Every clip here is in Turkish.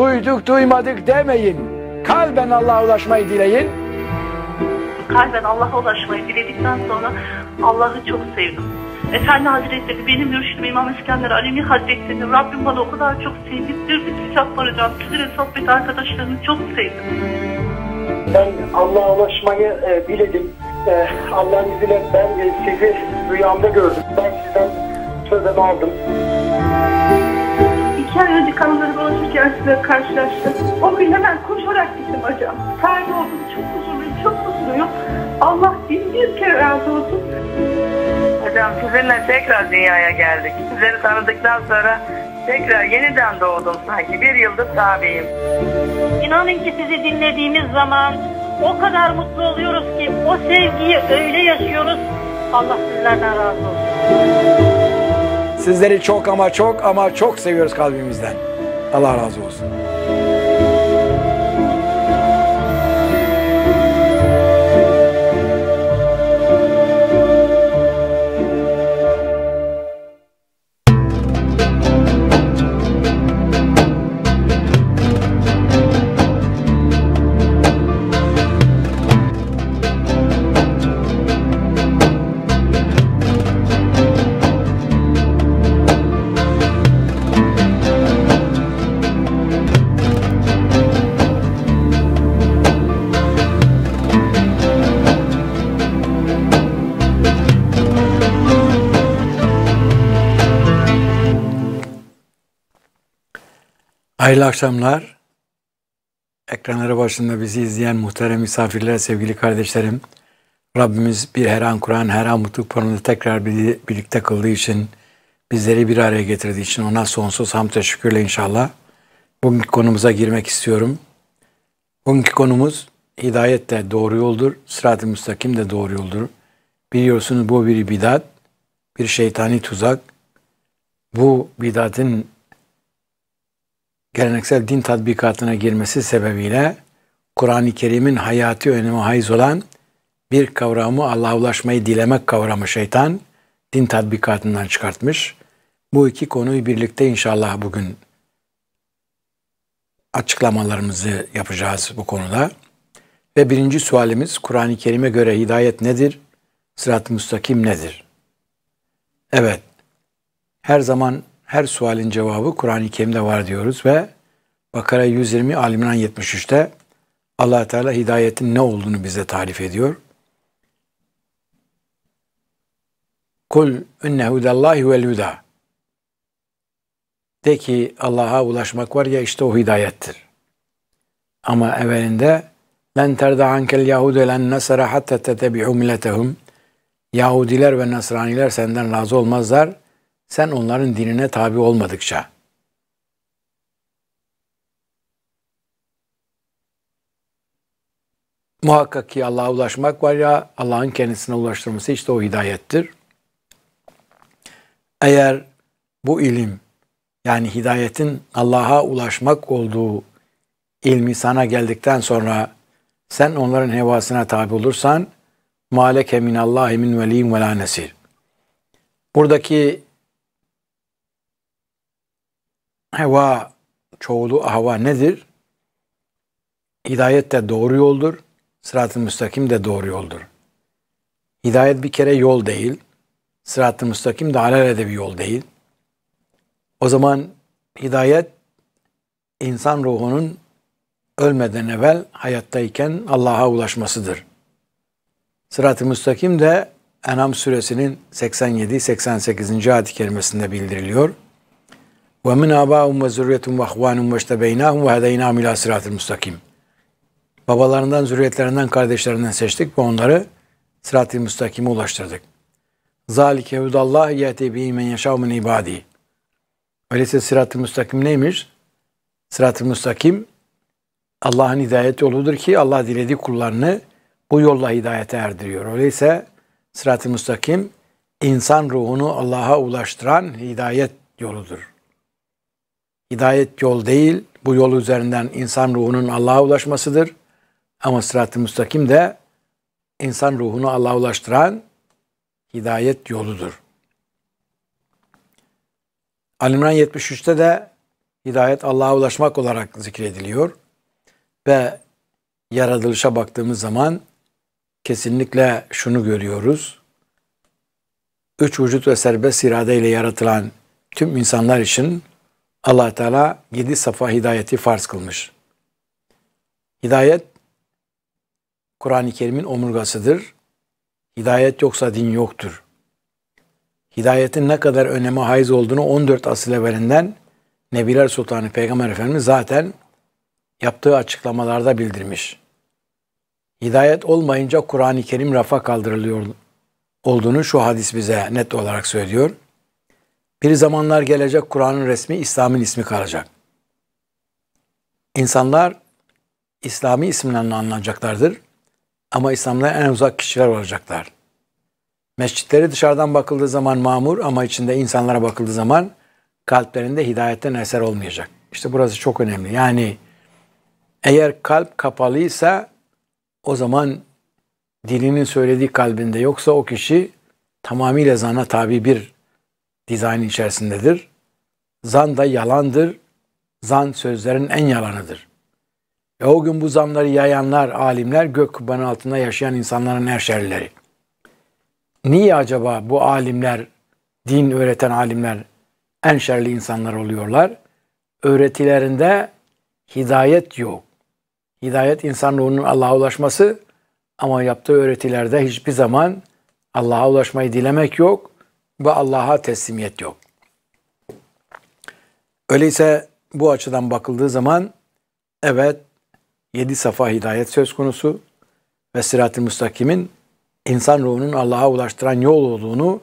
duyduk duymadık demeyin. Kalben Allah'a ulaşmayı dileyin. Kalben Allah'a ulaşmayı diledikten sonra Allah'ı çok sevdim. Efendi Hazretleri benim mürşidim İmam İskender Alemi Hazretleri Rabbim bana o kadar çok sevdirdi ki kitaplar hocam. Sizlere sohbet arkadaşlarını çok sevdim. Ben Allah'a ulaşmayı e, diledim. E, Allah'ın izniyle ben e, sizi rüyamda gördüm. Ben sizden sözümü aldım. Nişan önce kanları dolaşırken size karşılaştım. O gün hemen koşarak gittim hocam. Ferdi oldum, çok huzurluyum, çok mutluyum. Allah bin bir kere razı olsun. Hocam sizinle tekrar dünyaya geldik. Sizleri tanıdıktan sonra tekrar yeniden doğdum sanki. Bir yıldır sahibiyim. İnanın ki sizi dinlediğimiz zaman o kadar mutlu oluyoruz ki o sevgiyi öyle yaşıyoruz. Allah sizlerden razı olsun. Sizleri çok ama çok ama çok seviyoruz kalbimizden. Allah razı olsun. Hayırlı akşamlar. Ekranları başında bizi izleyen muhterem misafirler, sevgili kardeşlerim. Rabbimiz bir her an Kur'an, her an mutluluk programını tekrar birlikte kıldığı için, bizleri bir araya getirdiği için ona sonsuz hamd ve şükürle inşallah. Bugünkü konumuza girmek istiyorum. Bugünkü konumuz hidayet de doğru yoldur, sırat-ı müstakim de doğru yoldur. Biliyorsunuz bu bir bidat, bir şeytani tuzak. Bu bidatın geleneksel din tatbikatına girmesi sebebiyle Kur'an-ı Kerim'in hayati önemi haiz olan bir kavramı Allah'a ulaşmayı dilemek kavramı şeytan din tatbikatından çıkartmış. Bu iki konuyu birlikte inşallah bugün açıklamalarımızı yapacağız bu konuda. Ve birinci sualimiz Kur'an-ı Kerim'e göre hidayet nedir? Sırat-ı müstakim nedir? Evet, her zaman her sualin cevabı Kur'an-ı Kerim'de var diyoruz ve Bakara 120 Alimran 73'te allah Teala hidayetin ne olduğunu bize tarif ediyor. Kul inne hudallahi vel huda. De ki Allah'a ulaşmak var ya işte o hidayettir. Ama evvelinde len terda ankel yahude len nasara hatta tetebi'u milletehum. Yahudiler ve Nasraniler senden razı olmazlar. Sen onların dinine tabi olmadıkça muhakkak ki Allah'a ulaşmak var ya Allah'ın kendisine ulaştırması işte o hidayettir. Eğer bu ilim yani hidayetin Allah'a ulaşmak olduğu ilmi sana geldikten sonra sen onların hevasına tabi olursan maaleke min Allah, min veliyim ve la nesir. Buradaki Heva çoğulu hava nedir? Hidayet de doğru yoldur. Sırat-ı müstakim de doğru yoldur. Hidayet bir kere yol değil. Sırat-ı müstakim de alelade bir yol değil. O zaman hidayet insan ruhunun ölmeden evvel hayattayken Allah'a ulaşmasıdır. Sırat-ı müstakim de Enam suresinin 87-88. ayet-i kerimesinde bildiriliyor. Ve min abaum ve zürriyetum ve ahvanum ve iştebeynahum ve hedeynahum ila sıratil müstakim. Babalarından, zürriyetlerinden, kardeşlerinden seçtik ve onları sırat-ı müstakime ulaştırdık. Zalike hudallah yete bi men yaşa min ibadi. Öyleyse sırat-ı müstakim neymiş? Sırat-ı müstakim Allah'ın hidayet yoludur ki Allah dilediği kullarını bu yolla hidayete erdiriyor. Öyleyse sırat-ı müstakim insan ruhunu Allah'a ulaştıran hidayet yoludur. Hidayet yol değil, bu yol üzerinden insan ruhunun Allah'a ulaşmasıdır. Ama sırat-ı müstakim de insan ruhunu Allah'a ulaştıran hidayet yoludur. Alimran 73'te de hidayet Allah'a ulaşmak olarak zikrediliyor. Ve yaratılışa baktığımız zaman kesinlikle şunu görüyoruz. Üç vücut ve serbest irade ile yaratılan tüm insanlar için allah Teala yedi safa hidayeti farz kılmış. Hidayet, Kur'an-ı Kerim'in omurgasıdır. Hidayet yoksa din yoktur. Hidayetin ne kadar öneme haiz olduğunu 14 asıl evvelinden Nebiler Sultanı Peygamber Efendimiz zaten yaptığı açıklamalarda bildirmiş. Hidayet olmayınca Kur'an-ı Kerim rafa kaldırılıyor olduğunu şu hadis bize net olarak söylüyor. Bir zamanlar gelecek Kur'an'ın resmi İslam'ın ismi kalacak. İnsanlar İslami isimlerle anılacaklardır ama İslam'dan en uzak kişiler olacaklar. Mescitleri dışarıdan bakıldığı zaman mamur ama içinde insanlara bakıldığı zaman kalplerinde hidayetten eser olmayacak. İşte burası çok önemli. Yani eğer kalp kapalıysa o zaman dilinin söylediği kalbinde yoksa o kişi tamamıyla zana tabi bir dizayn içerisindedir. Zan da yalandır. Zan sözlerin en yalanıdır. Ve o gün bu zanları yayanlar, alimler gök kubbanın altında yaşayan insanların her şerleri. Niye acaba bu alimler, din öğreten alimler en şerli insanlar oluyorlar? Öğretilerinde hidayet yok. Hidayet insanlığının Allah'a ulaşması ama yaptığı öğretilerde hiçbir zaman Allah'a ulaşmayı dilemek yok ve Allah'a teslimiyet yok. Öyleyse bu açıdan bakıldığı zaman evet yedi safa hidayet söz konusu ve sirat-ı müstakimin insan ruhunun Allah'a ulaştıran yol olduğunu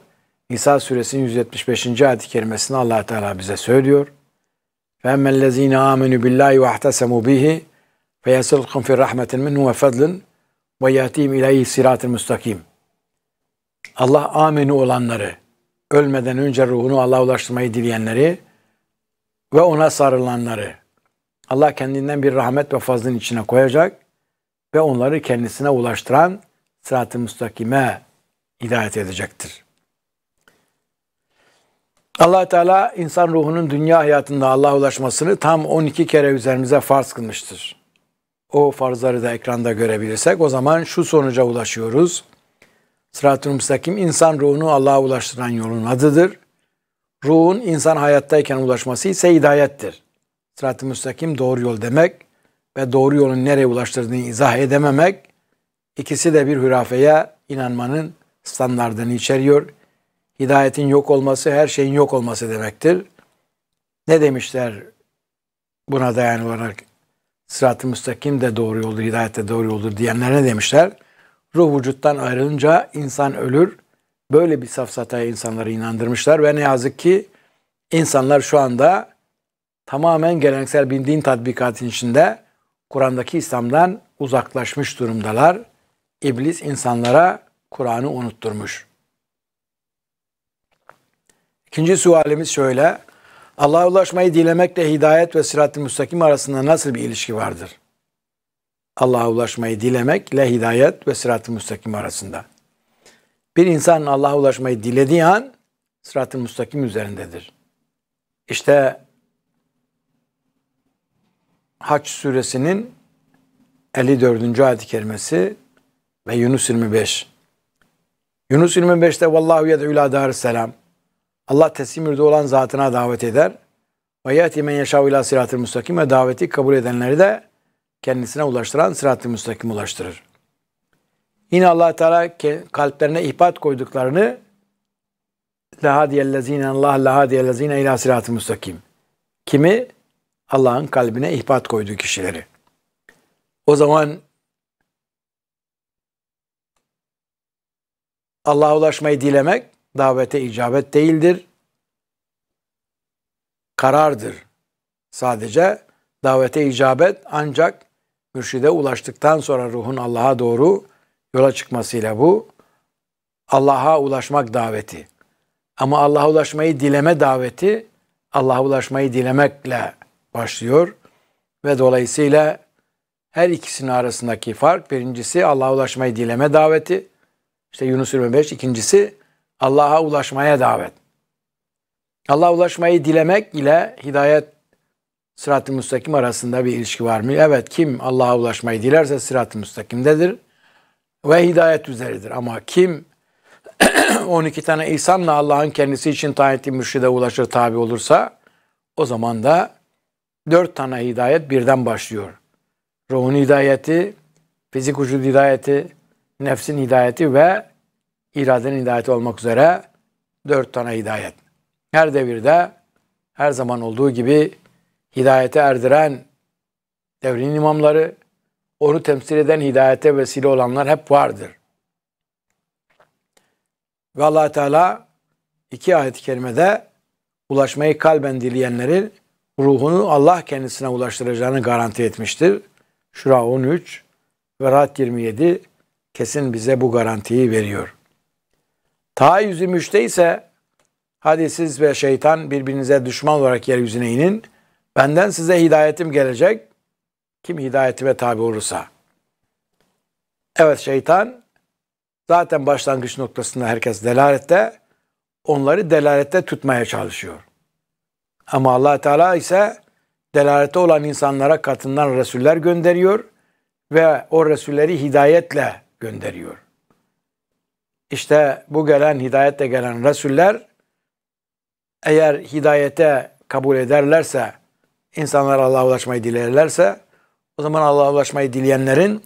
İsa suresinin 175. ayet-i kerimesinde allah Teala bize söylüyor. فَاَمَّا الَّذ۪ينَ آمَنُوا بِاللّٰهِ وَاَحْتَسَمُوا بِهِ فَيَسِلْقُمْ فِي رَحْمَةٍ مِنْهُ وَفَضْلٍ وَيَاتِيهِمْ اِلَيْهِ سِرَاتِ müstakim. Allah ameni olanları, ölmeden önce ruhunu Allah'a ulaştırmayı dileyenleri ve ona sarılanları Allah kendinden bir rahmet ve fazlın içine koyacak ve onları kendisine ulaştıran sırat-ı müstakime hidayet edecektir. allah Teala insan ruhunun dünya hayatında Allah'a ulaşmasını tam 12 kere üzerimize farz kılmıştır. O farzları da ekranda görebilirsek o zaman şu sonuca ulaşıyoruz. Sırat-ı müstakim insan ruhunu Allah'a ulaştıran yolun adıdır. Ruhun insan hayattayken ulaşması ise hidayettir. Sırat-ı müstakim doğru yol demek ve doğru yolun nereye ulaştırdığını izah edememek ikisi de bir hürafeye inanmanın standartını içeriyor. Hidayetin yok olması her şeyin yok olması demektir. Ne demişler buna dayan olarak sırat-ı müstakim de doğru yoldur, hidayet de doğru yoldur diyenler ne demişler? Ruh vücuttan ayrılınca insan ölür. Böyle bir safsataya insanları inandırmışlar ve ne yazık ki insanlar şu anda tamamen geleneksel bir din tatbikatın içinde Kur'an'daki İslam'dan uzaklaşmış durumdalar. İblis insanlara Kur'an'ı unutturmuş. İkinci sualimiz şöyle. Allah'a ulaşmayı dilemekle hidayet ve sirat-ı müstakim arasında nasıl bir ilişki vardır? Allah'a ulaşmayı dilemek dilemekle hidayet ve sırat-ı müstakim arasında. Bir insan Allah'a ulaşmayı dilediği an sırat-ı müstakim üzerindedir. İşte Haç suresinin 54. ayet-i kerimesi ve Yunus 25. Yunus 25'te vallahu yed'u ila dar selam. Allah teslimürde olan zatına davet eder. Ve yati men yeşâ ila sırat-ı müstakim ve daveti kabul edenleri de kendisine ulaştıran sırat-ı müstakim ulaştırır. Yine allah Teala kalplerine ihbat koyduklarını لَهَادِيَلَّذ۪ينَ اللّٰهَ لَهَادِيَلَّذ۪ينَ اِلٰى سِرَاتِ müstakim. Kimi? Allah'ın kalbine ihbat koyduğu kişileri. O zaman Allah'a ulaşmayı dilemek davete icabet değildir. Karardır. Sadece davete icabet ancak mürşide ulaştıktan sonra ruhun Allah'a doğru yola çıkmasıyla bu Allah'a ulaşmak daveti. Ama Allah'a ulaşmayı dileme daveti Allah'a ulaşmayı dilemekle başlıyor ve dolayısıyla her ikisinin arasındaki fark birincisi Allah'a ulaşmayı dileme daveti. İşte Yunus 25 ikincisi Allah'a ulaşmaya davet. Allah'a ulaşmayı dilemek ile hidayet sırat-ı müstakim arasında bir ilişki var mı? Evet kim Allah'a ulaşmayı dilerse sırat-ı müstakimdedir ve hidayet üzeridir. Ama kim 12 tane insanla Allah'ın kendisi için tayin ettiği ulaşır tabi olursa o zaman da 4 tane hidayet birden başlıyor. Ruhun hidayeti, fizik vücut hidayeti, nefsin hidayeti ve iradenin hidayeti olmak üzere 4 tane hidayet. Her devirde her zaman olduğu gibi hidayete erdiren devrin imamları, onu temsil eden hidayete vesile olanlar hep vardır. Ve allah Teala iki ayet-i kerimede ulaşmayı kalben dileyenlerin ruhunu Allah kendisine ulaştıracağını garanti etmiştir. Şura 13 ve Rad 27 kesin bize bu garantiyi veriyor. Ta 123'te ise hadi siz ve şeytan birbirinize düşman olarak yeryüzüne inin.'' Benden size hidayetim gelecek. Kim hidayetime tabi olursa. Evet şeytan zaten başlangıç noktasında herkes delalette. Onları delalette tutmaya çalışıyor. Ama allah Teala ise delalete olan insanlara katından Resuller gönderiyor ve o Resulleri hidayetle gönderiyor. İşte bu gelen hidayetle gelen Resuller eğer hidayete kabul ederlerse insanlar Allah'a ulaşmayı dilerlerse o zaman Allah'a ulaşmayı dileyenlerin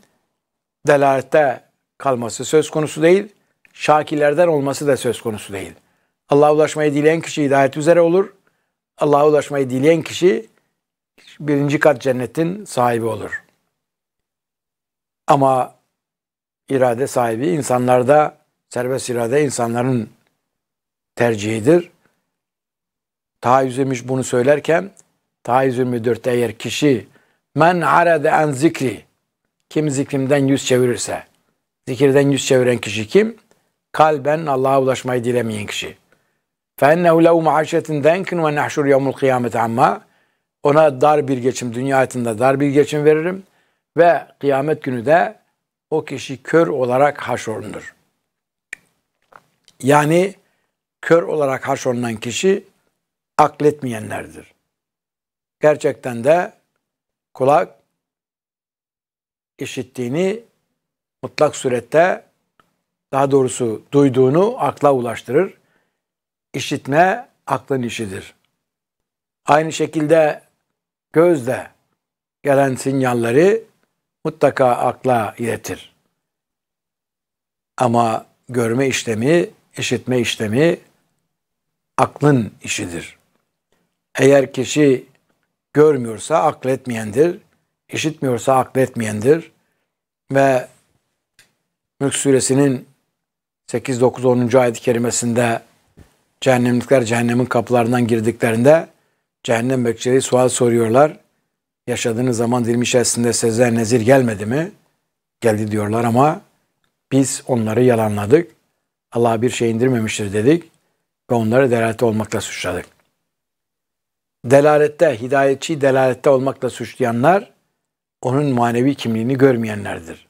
delalette kalması söz konusu değil, şakilerden olması da söz konusu değil. Allah'a ulaşmayı dileyen kişi hidayet üzere olur. Allah'a ulaşmayı dileyen kişi birinci kat cennetin sahibi olur. Ama irade sahibi insanlarda serbest irade insanların tercihidir. Taha Yüzemiş bunu söylerken Ta 124'te eğer kişi men arada en zikri kim zikrimden yüz çevirirse zikirden yüz çeviren kişi kim? Kalben Allah'a ulaşmayı dilemeyen kişi. فَاَنَّهُ لَوْ مَعَشَةٍ دَنْكٍ وَنَحْشُرْ يَوْمُ الْقِيَامَةِ ama ona dar bir geçim, dünya hayatında dar bir geçim veririm ve kıyamet günü de o kişi kör olarak haşrolunur. Yani kör olarak haşrolunan kişi akletmeyenlerdir gerçekten de kulak işittiğini mutlak surette daha doğrusu duyduğunu akla ulaştırır. İşitme aklın işidir. Aynı şekilde gözle gelen sinyalleri mutlaka akla iletir. Ama görme işlemi, işitme işlemi aklın işidir. Eğer kişi görmüyorsa akletmeyendir, işitmiyorsa akletmeyendir ve Mülk Suresinin 8, 9, 10. ayet-i kerimesinde cehennemlikler cehennemin kapılarından girdiklerinde cehennem bekçileri sual soruyorlar. Yaşadığınız zaman dilimi içerisinde sezler nezir gelmedi mi? Geldi diyorlar ama biz onları yalanladık. Allah bir şey indirmemiştir dedik ve onları delalet olmakla suçladık delalette, hidayetçi delalette olmakla suçlayanlar onun manevi kimliğini görmeyenlerdir.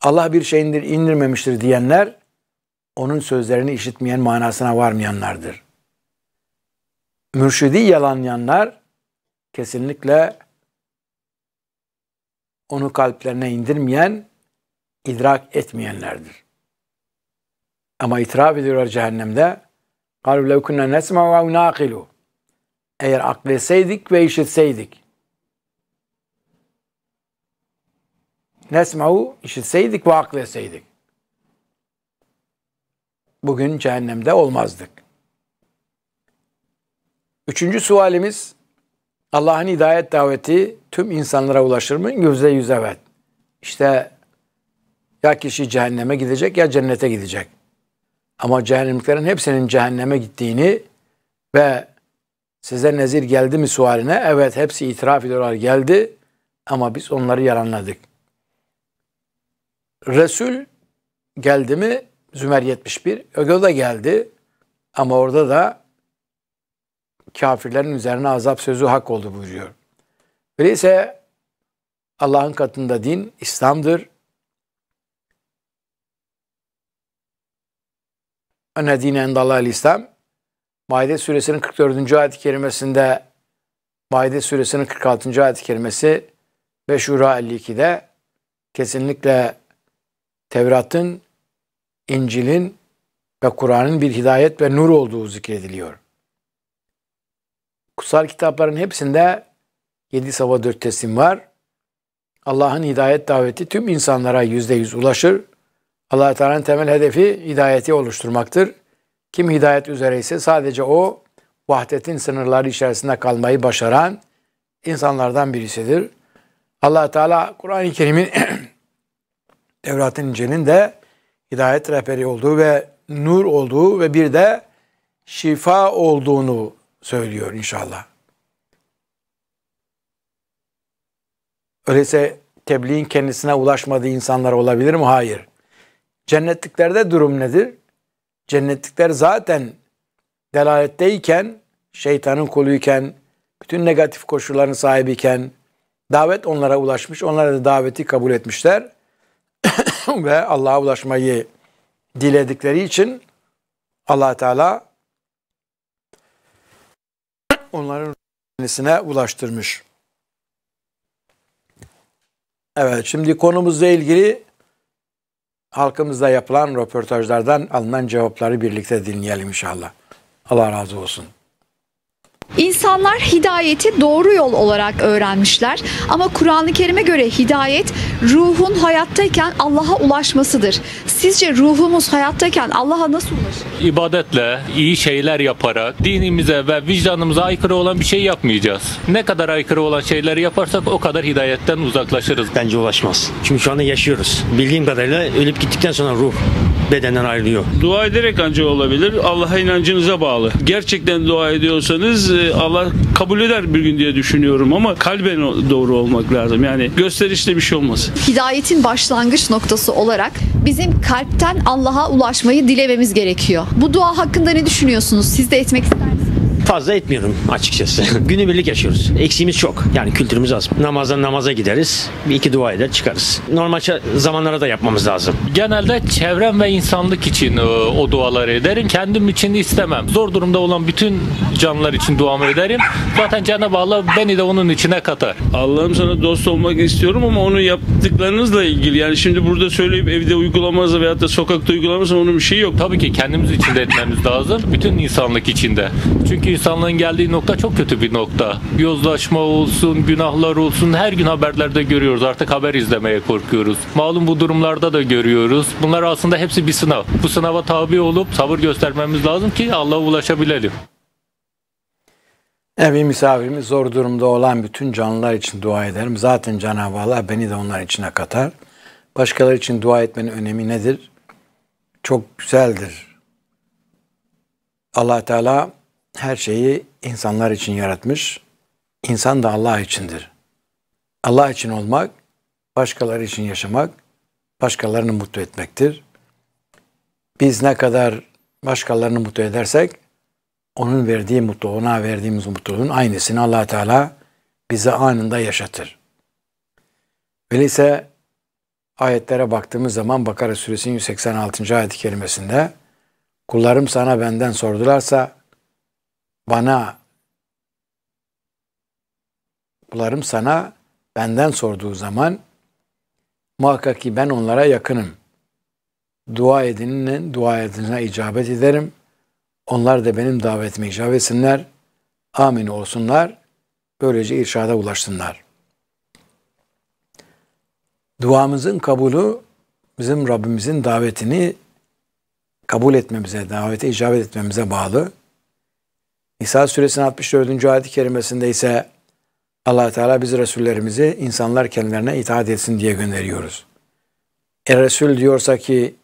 Allah bir şeyindir indirmemiştir diyenler onun sözlerini işitmeyen manasına varmayanlardır. Mürşidi yalanlayanlar kesinlikle onu kalplerine indirmeyen, idrak etmeyenlerdir. Ama itiraf ediyorlar cehennemde قَالُوا لَوْ كُنَّا نَسْمَعُ وَاَوْ نَاقِلُوا Eğer akletseydik ve işitseydik. Nesma'u işitseydik ve akletseydik. Bugün cehennemde olmazdık. Üçüncü sualimiz Allah'ın hidayet daveti tüm insanlara ulaşır mı? Yüzde yüz evet. İşte ya kişi cehenneme gidecek ya cennete gidecek. Ama cehennemliklerin hepsinin cehenneme gittiğini ve size nezir geldi mi sualine evet hepsi itiraf ediyorlar geldi ama biz onları yalanladık. Resul geldi mi Zümer 71 o da geldi ama orada da kafirlerin üzerine azap sözü hak oldu buyuruyor. Öyleyse Allah'ın katında din İslam'dır. enhedine endallahil İslam. Maide suresinin 44. ayet-i kerimesinde Maide suresinin 46. ayet-i kerimesi ve Şura 52'de kesinlikle Tevrat'ın, İncil'in ve Kur'an'ın bir hidayet ve nur olduğu zikrediliyor. Kutsal kitapların hepsinde 7 sava 4 teslim var. Allah'ın hidayet daveti tüm insanlara %100 ulaşır allah Teala'nın temel hedefi hidayeti oluşturmaktır. Kim hidayet üzereyse sadece o vahdetin sınırları içerisinde kalmayı başaran insanlardan birisidir. allah Teala Kur'an-ı Kerim'in Tevrat'ın İncil'in de hidayet rehberi olduğu ve nur olduğu ve bir de şifa olduğunu söylüyor inşallah. Öyleyse tebliğin kendisine ulaşmadığı insanlar olabilir mi? Hayır. Cennetliklerde durum nedir? Cennetlikler zaten delaletteyken, şeytanın koluyken, bütün negatif koşulların sahibiyken davet onlara ulaşmış. Onlar da daveti kabul etmişler ve Allah'a ulaşmayı diledikleri için Allah Teala onların kendisine ulaştırmış. Evet şimdi konumuzla ilgili halkımızda yapılan röportajlardan alınan cevapları birlikte dinleyelim inşallah. Allah razı olsun. İnsanlar hidayeti doğru yol olarak öğrenmişler ama Kur'an-ı Kerim'e göre hidayet ruhun hayattayken Allah'a ulaşmasıdır. Sizce ruhumuz hayattayken Allah'a nasıl ulaşır? İbadetle, iyi şeyler yaparak, dinimize ve vicdanımıza aykırı olan bir şey yapmayacağız. Ne kadar aykırı olan şeyleri yaparsak o kadar hidayetten uzaklaşırız. Bence ulaşmaz. Çünkü şu anda yaşıyoruz. Bildiğim kadarıyla ölüp gittikten sonra ruh bedenden ayrılıyor. Dua ederek ancak olabilir. Allah'a inancınıza bağlı. Gerçekten dua ediyorsanız e, Allah kabul eder bir gün diye düşünüyorum ama kalben doğru olmak lazım. Yani gösterişle bir şey olmaz. Hidayetin başlangıç noktası olarak bizim kalpten Allah'a ulaşmayı dilememiz gerekiyor. Bu dua hakkında ne düşünüyorsunuz? Siz de etmek ister misiniz? fazla etmiyorum açıkçası. birlik yaşıyoruz. Eksiğimiz çok. Yani kültürümüz az. Namazdan namaza gideriz. Bir iki dua eder çıkarız. Normal zamanlara da yapmamız lazım. Genelde çevrem ve insanlık için e, o duaları ederim. Kendim için istemem. Zor durumda olan bütün canlılar için duamı ederim. Zaten Cenab-ı Allah beni de onun içine katar. Allah'ım sana dost olmak istiyorum ama onu yaptıklarınızla ilgili. Yani şimdi burada söyleyip evde uygulamazsa veyahut da sokakta uygulamazsa onun bir şeyi yok. Tabii ki kendimiz için de etmemiz lazım. Bütün insanlık içinde. Çünkü insanlığın geldiği nokta çok kötü bir nokta. Yozlaşma olsun, günahlar olsun her gün haberlerde görüyoruz. Artık haber izlemeye korkuyoruz. Malum bu durumlarda da görüyoruz. Bunlar aslında hepsi bir sınav. Bu sınava tabi olup sabır göstermemiz lazım ki Allah'a ulaşabilelim. Evi misafirimiz zor durumda olan bütün canlılar için dua ederim. Zaten Cenab-ı Allah beni de onlar içine katar. Başkaları için dua etmenin önemi nedir? Çok güzeldir. Allah Teala her şeyi insanlar için yaratmış. İnsan da Allah içindir. Allah için olmak, başkaları için yaşamak, başkalarını mutlu etmektir. Biz ne kadar başkalarını mutlu edersek, onun verdiği mutlu, ona verdiğimiz mutluluğun aynısını allah Teala bize anında yaşatır. Öyleyse ayetlere baktığımız zaman Bakara suresinin 186. ayet kelimesinde, kullarım sana benden sordularsa bana kullarım sana benden sorduğu zaman muhakkak ki ben onlara yakınım. Dua edinin dua edine icabet ederim. Onlar da benim davetime icabet etsinler. Amin olsunlar. Böylece irşada ulaşsınlar. Duamızın kabulü bizim Rabbimizin davetini kabul etmemize, davete icabet etmemize bağlı. İsa suresinin 64. ayet-i kerimesinde ise allah Teala biz Resullerimizi insanlar kendilerine itaat etsin diye gönderiyoruz. E Resul diyorsa ki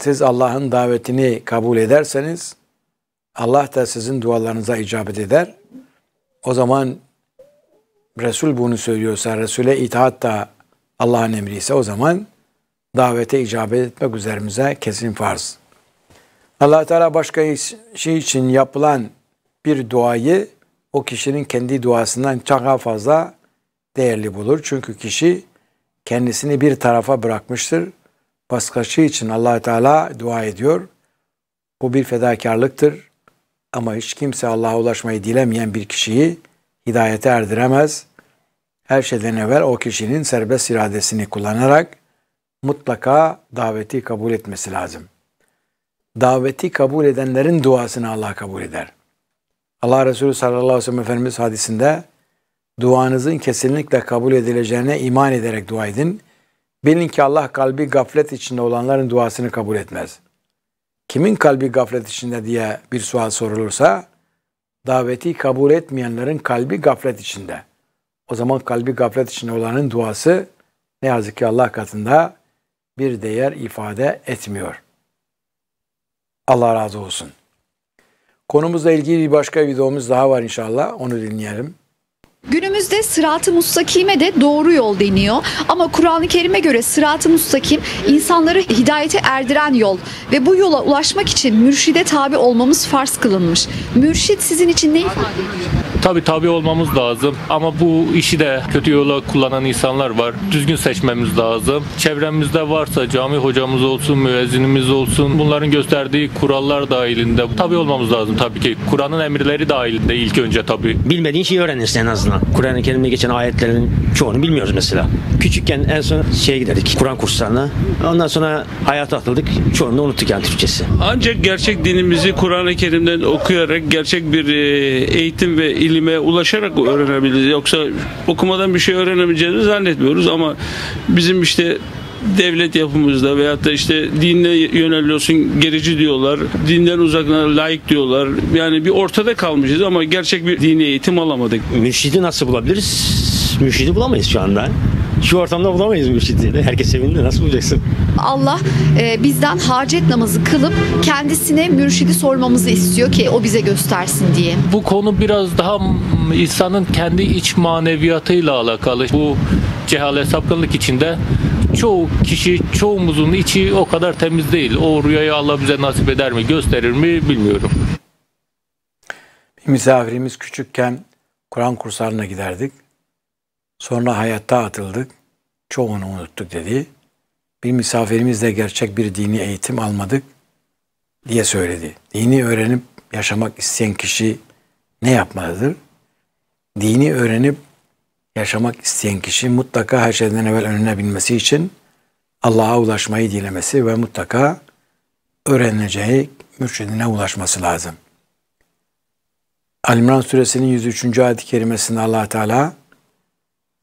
siz Allah'ın davetini kabul ederseniz Allah da sizin dualarınıza icabet eder. O zaman Resul bunu söylüyorsa, Resul'e itaat da Allah'ın emri ise o zaman davete icabet etmek üzerimize kesin farz allah Teala başka şey için yapılan bir duayı o kişinin kendi duasından çok daha fazla değerli bulur. Çünkü kişi kendisini bir tarafa bırakmıştır. Başkası şey için allah Teala dua ediyor. Bu bir fedakarlıktır. Ama hiç kimse Allah'a ulaşmayı dilemeyen bir kişiyi hidayete erdiremez. Her şeyden evvel o kişinin serbest iradesini kullanarak mutlaka daveti kabul etmesi lazım.'' daveti kabul edenlerin duasını Allah kabul eder. Allah Resulü sallallahu aleyhi ve sellem Efendimiz hadisinde duanızın kesinlikle kabul edileceğine iman ederek dua edin. Bilin ki Allah kalbi gaflet içinde olanların duasını kabul etmez. Kimin kalbi gaflet içinde diye bir sual sorulursa daveti kabul etmeyenlerin kalbi gaflet içinde. O zaman kalbi gaflet içinde olanın duası ne yazık ki Allah katında bir değer ifade etmiyor. Allah razı olsun. Konumuzla ilgili bir başka videomuz daha var inşallah. Onu dinleyelim. Günümüzde sırat-ı mustakime de doğru yol deniyor. Ama Kur'an-ı Kerim'e göre sırat-ı mustakim insanları hidayete erdiren yol. Ve bu yola ulaşmak için mürşide tabi olmamız farz kılınmış. Mürşid sizin için ne ifade ediyor? Tabi tabi olmamız lazım ama bu işi de kötü yola kullanan insanlar var. Düzgün seçmemiz lazım. Çevremizde varsa cami hocamız olsun, müezzinimiz olsun bunların gösterdiği kurallar dahilinde tabi olmamız lazım tabii ki. Kur'an'ın emirleri dahilinde ilk önce tabi. Bilmediğin şeyi öğrenirsin en azından. Kuran'ın ı geçen ayetlerin çoğunu bilmiyoruz mesela. Küçükken en son şeye giderdik Kur'an kurslarına. Ondan sonra hayata atıldık. Çoğunu unuttuk yani Türkçesi. Ancak gerçek dinimizi Kur'an-ı Kerim'den okuyarak gerçek bir e, eğitim ve ilime ulaşarak öğrenebiliriz. Yoksa okumadan bir şey öğrenemeyeceğini zannetmiyoruz ama bizim işte devlet yapımızda veyahut da işte dinle yöneliyorsun gerici diyorlar. Dinden uzaklar layık diyorlar. Yani bir ortada kalmışız ama gerçek bir dini eğitim alamadık. Mürşidi nasıl bulabiliriz? biz mürşidi bulamayız şu anda. Şu ortamda bulamayız mürşidi. Herkes sevindi. Nasıl bulacaksın? Allah e, bizden hacet namazı kılıp kendisine mürşidi sormamızı istiyor ki o bize göstersin diye. Bu konu biraz daha insanın kendi iç maneviyatıyla alakalı. Bu cehalet sapkınlık içinde çoğu kişi çoğumuzun içi o kadar temiz değil. O rüyayı Allah bize nasip eder mi gösterir mi bilmiyorum. Bir misafirimiz küçükken Kur'an kurslarına giderdik. Sonra hayatta atıldık. Çoğunu unuttuk dedi. Bir misafirimiz de gerçek bir dini eğitim almadık diye söyledi. Dini öğrenip yaşamak isteyen kişi ne yapmalıdır? Dini öğrenip yaşamak isteyen kişi mutlaka her şeyden evvel önlenebilmesi için Allah'a ulaşmayı dilemesi ve mutlaka öğreneceği mürşidine ulaşması lazım. Alimran suresinin 103. ayet-i kerimesinde allah Teala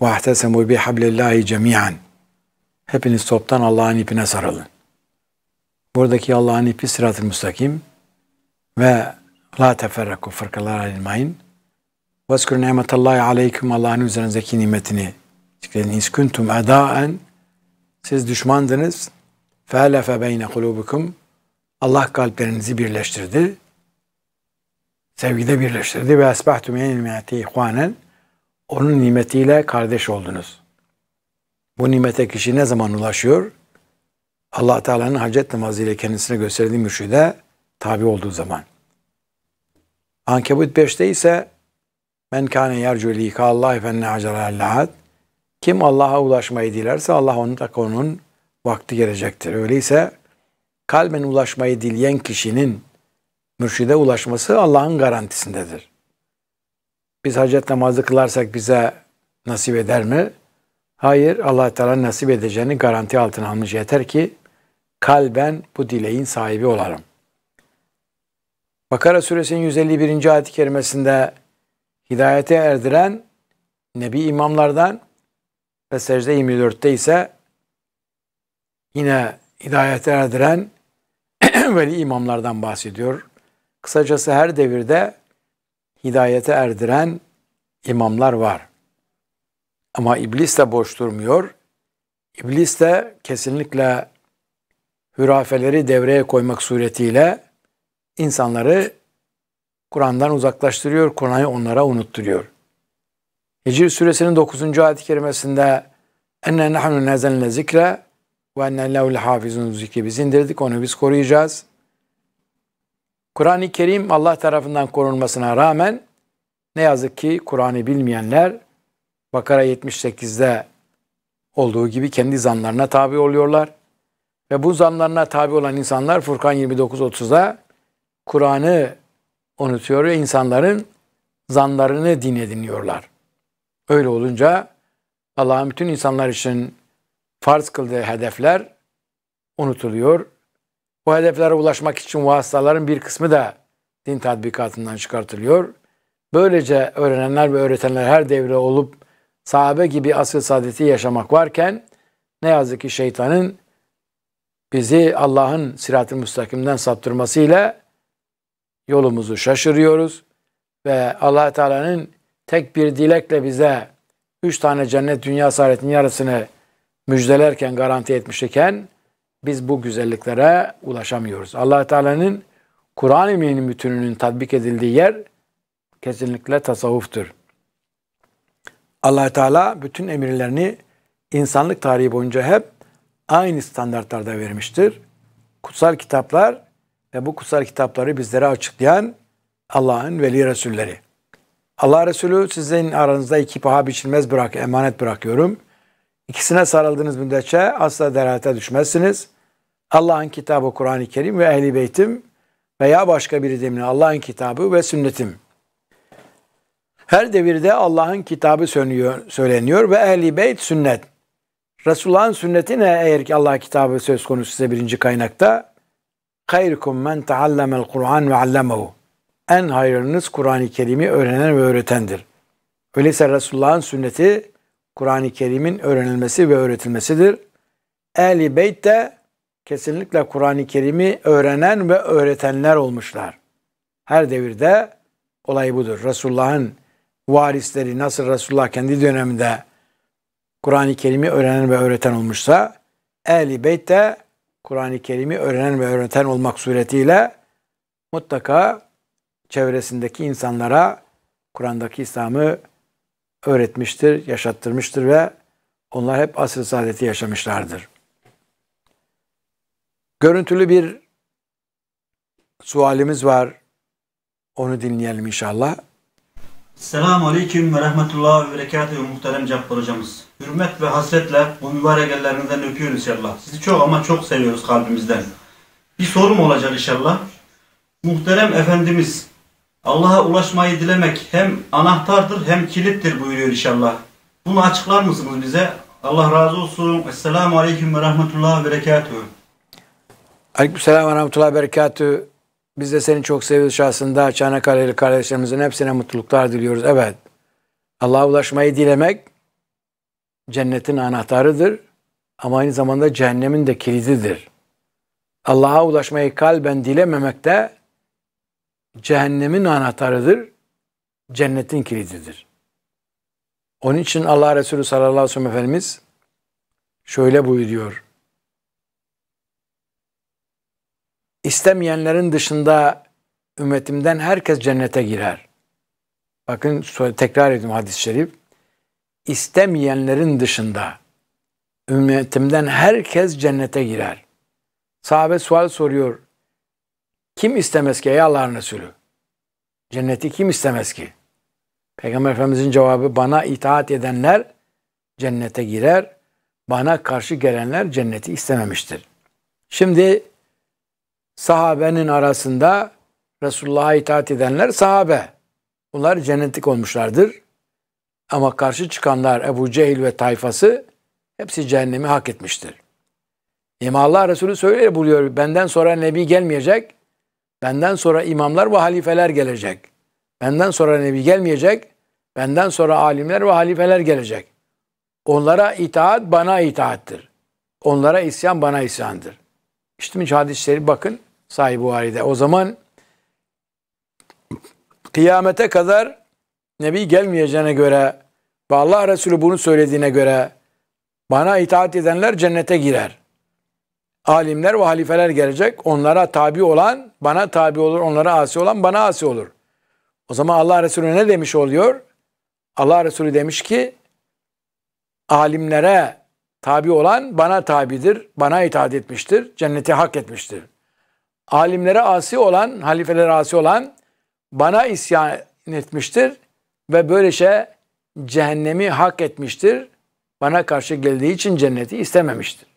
Vahtesemû bihablillahi cemiyan. Hepiniz toptan Allah'ın ipine sarılın. Buradaki Allah'ın ipi sırat-ı müstakim ve la teferraku fırkalar ayrılmayın. Vezkür nimetallahi aleyküm Allah'ın üzerinizdeki nimetini zikredin. İsküntüm edaen siz düşmandınız. Felefe beyne kulubukum Allah kalplerinizi birleştirdi. Sevgide birleştirdi. Ve esbahtum yenilmiyeti ihvanen onun nimetiyle kardeş oldunuz. Bu nimete kişi ne zaman ulaşıyor? allah Teala'nın hacet namazıyla kendisine gösterdiği mürşide tabi olduğu zaman. Ankebut 5'te ise Men kâne yercu lika Allah fenne hacerallâhat Kim Allah'a ulaşmayı dilerse Allah onun da onun vakti gelecektir. Öyleyse kalben ulaşmayı dileyen kişinin mürşide ulaşması Allah'ın garantisindedir biz hacet namazı kılarsak bize nasip eder mi? Hayır, allah Teala nasip edeceğini garanti altına almış. Yeter ki kalben bu dileğin sahibi olalım. Bakara suresinin 151. ayet-i kerimesinde hidayete erdiren Nebi imamlardan ve secde 24'te ise yine hidayete erdiren veli imamlardan bahsediyor. Kısacası her devirde hidayete erdiren imamlar var. Ama iblis de boş durmuyor. İblis de kesinlikle hürafeleri devreye koymak suretiyle insanları Kur'an'dan uzaklaştırıyor, Kur'an'ı onlara unutturuyor. Hicr suresinin 9. ayet-i kerimesinde enne nahnu nezenle zikre ve enne levle hafizun zikri biz indirdik onu biz koruyacağız. Kur'an-ı Kerim Allah tarafından korunmasına rağmen ne yazık ki Kur'an'ı bilmeyenler Bakara 78'de olduğu gibi kendi zanlarına tabi oluyorlar. Ve bu zanlarına tabi olan insanlar Furkan 29-30'da Kur'an'ı unutuyor ve insanların zanlarını din ediniyorlar. Öyle olunca Allah'ın bütün insanlar için farz kıldığı hedefler unutuluyor bu hedeflere ulaşmak için vasıtaların bir kısmı da din tatbikatından çıkartılıyor. Böylece öğrenenler ve öğretenler her devre olup sahabe gibi asıl saadeti yaşamak varken ne yazık ki şeytanın bizi Allah'ın sirat-ı müstakimden saptırmasıyla yolumuzu şaşırıyoruz ve allah Teala'nın tek bir dilekle bize üç tane cennet dünya saadetin yarısını müjdelerken garanti etmişken biz bu güzelliklere ulaşamıyoruz. allah Teala'nın Kur'an-ı Mümin bütününün tatbik edildiği yer kesinlikle tasavvuftur. allah Teala bütün emirlerini insanlık tarihi boyunca hep aynı standartlarda vermiştir. Kutsal kitaplar ve bu kutsal kitapları bizlere açıklayan Allah'ın veli Resulleri. Allah Resulü sizin aranızda iki paha biçilmez bırak, emanet bırakıyorum.'' İkisine sarıldığınız müddetçe asla derahate düşmezsiniz. Allah'ın kitabı Kur'an-ı Kerim ve Ehli Beytim veya başka bir demine Allah'ın kitabı ve sünnetim. Her devirde Allah'ın kitabı sönüyor, söyleniyor ve Ehli Beyt sünnet. Resulullah'ın sünneti ne eğer ki Allah kitabı söz konusu ise birinci kaynakta? Hayrukum men teallemel Kur'an ve allemehu. En hayırlınız Kur'an-ı Kerim'i öğrenen ve öğretendir. Öyleyse Resulullah'ın sünneti Kur'an-ı Kerim'in öğrenilmesi ve öğretilmesidir. Ehli beyt de kesinlikle Kur'an-ı Kerim'i öğrenen ve öğretenler olmuşlar. Her devirde olay budur. Resulullah'ın varisleri nasıl Resulullah kendi döneminde Kur'an-ı Kerim'i öğrenen ve öğreten olmuşsa Ehli Beyt de Kur'an-ı Kerim'i öğrenen ve öğreten olmak suretiyle mutlaka çevresindeki insanlara Kur'an'daki İslam'ı öğretmiştir, yaşattırmıştır ve onlar hep asr-ı saadeti yaşamışlardır. Görüntülü bir sualimiz var. Onu dinleyelim inşallah. Selamun Aleyküm ve Rahmetullah ve Berekatühü muhterem Cabbar hocamız. Hürmet ve hasretle bu mübarek ellerinizden öpüyoruz inşallah. Sizi çok ama çok seviyoruz kalbimizden. Bir sorum olacak inşallah. Muhterem Efendimiz Allah'a ulaşmayı dilemek hem anahtardır hem kilittir buyuruyor inşallah. Bunu açıklar mısınız bize? Allah razı olsun. Esselamu Aleyküm ve Rahmetullah ve Berekatuhu. Aleykümselam ve Rahmetullah ve Berekatuhu. Biz de seni çok seviyoruz şahsında. Çanakkale'li kardeşlerimizin hepsine mutluluklar diliyoruz. Evet. Allah'a ulaşmayı dilemek cennetin anahtarıdır. Ama aynı zamanda cehennemin de kilididir. Allah'a ulaşmayı kalben dilememek de cehennemin anahtarıdır, cennetin kilididir. Onun için Allah Resulü sallallahu aleyhi ve sellem Efendimiz şöyle buyuruyor. İstemeyenlerin dışında ümmetimden herkes cennete girer. Bakın tekrar ediyorum hadis-i şerif. İstemeyenlerin dışında ümmetimden herkes cennete girer. Sahabe sual soruyor. Kim istemez ki ey Allah'ın Resulü? Cenneti kim istemez ki? Peygamber Efendimizin cevabı bana itaat edenler cennete girer, bana karşı gelenler cenneti istememiştir. Şimdi sahabenin arasında Resulullah'a itaat edenler sahabe. Bunlar cennetlik olmuşlardır. Ama karşı çıkanlar Ebu Cehil ve tayfası hepsi cehennemi hak etmiştir. İmam Allah Resulü söyle buluyor benden sonra Nebi gelmeyecek. Benden sonra imamlar ve halifeler gelecek. Benden sonra nebi gelmeyecek. Benden sonra alimler ve halifeler gelecek. Onlara itaat bana itaattir. Onlara isyan bana isyandır. İşte hadisleri bakın Sahih Buhari'de. O zaman kıyamete kadar Nebi gelmeyeceğine göre ve Allah Resulü bunu söylediğine göre bana itaat edenler cennete girer alimler ve halifeler gelecek. Onlara tabi olan bana tabi olur, onlara asi olan bana asi olur. O zaman Allah Resulü ne demiş oluyor? Allah Resulü demiş ki alimlere tabi olan bana tabidir, bana itaat etmiştir, cenneti hak etmiştir. Alimlere asi olan, halifelere asi olan bana isyan etmiştir ve böylece şey cehennemi hak etmiştir. Bana karşı geldiği için cenneti istememiştir.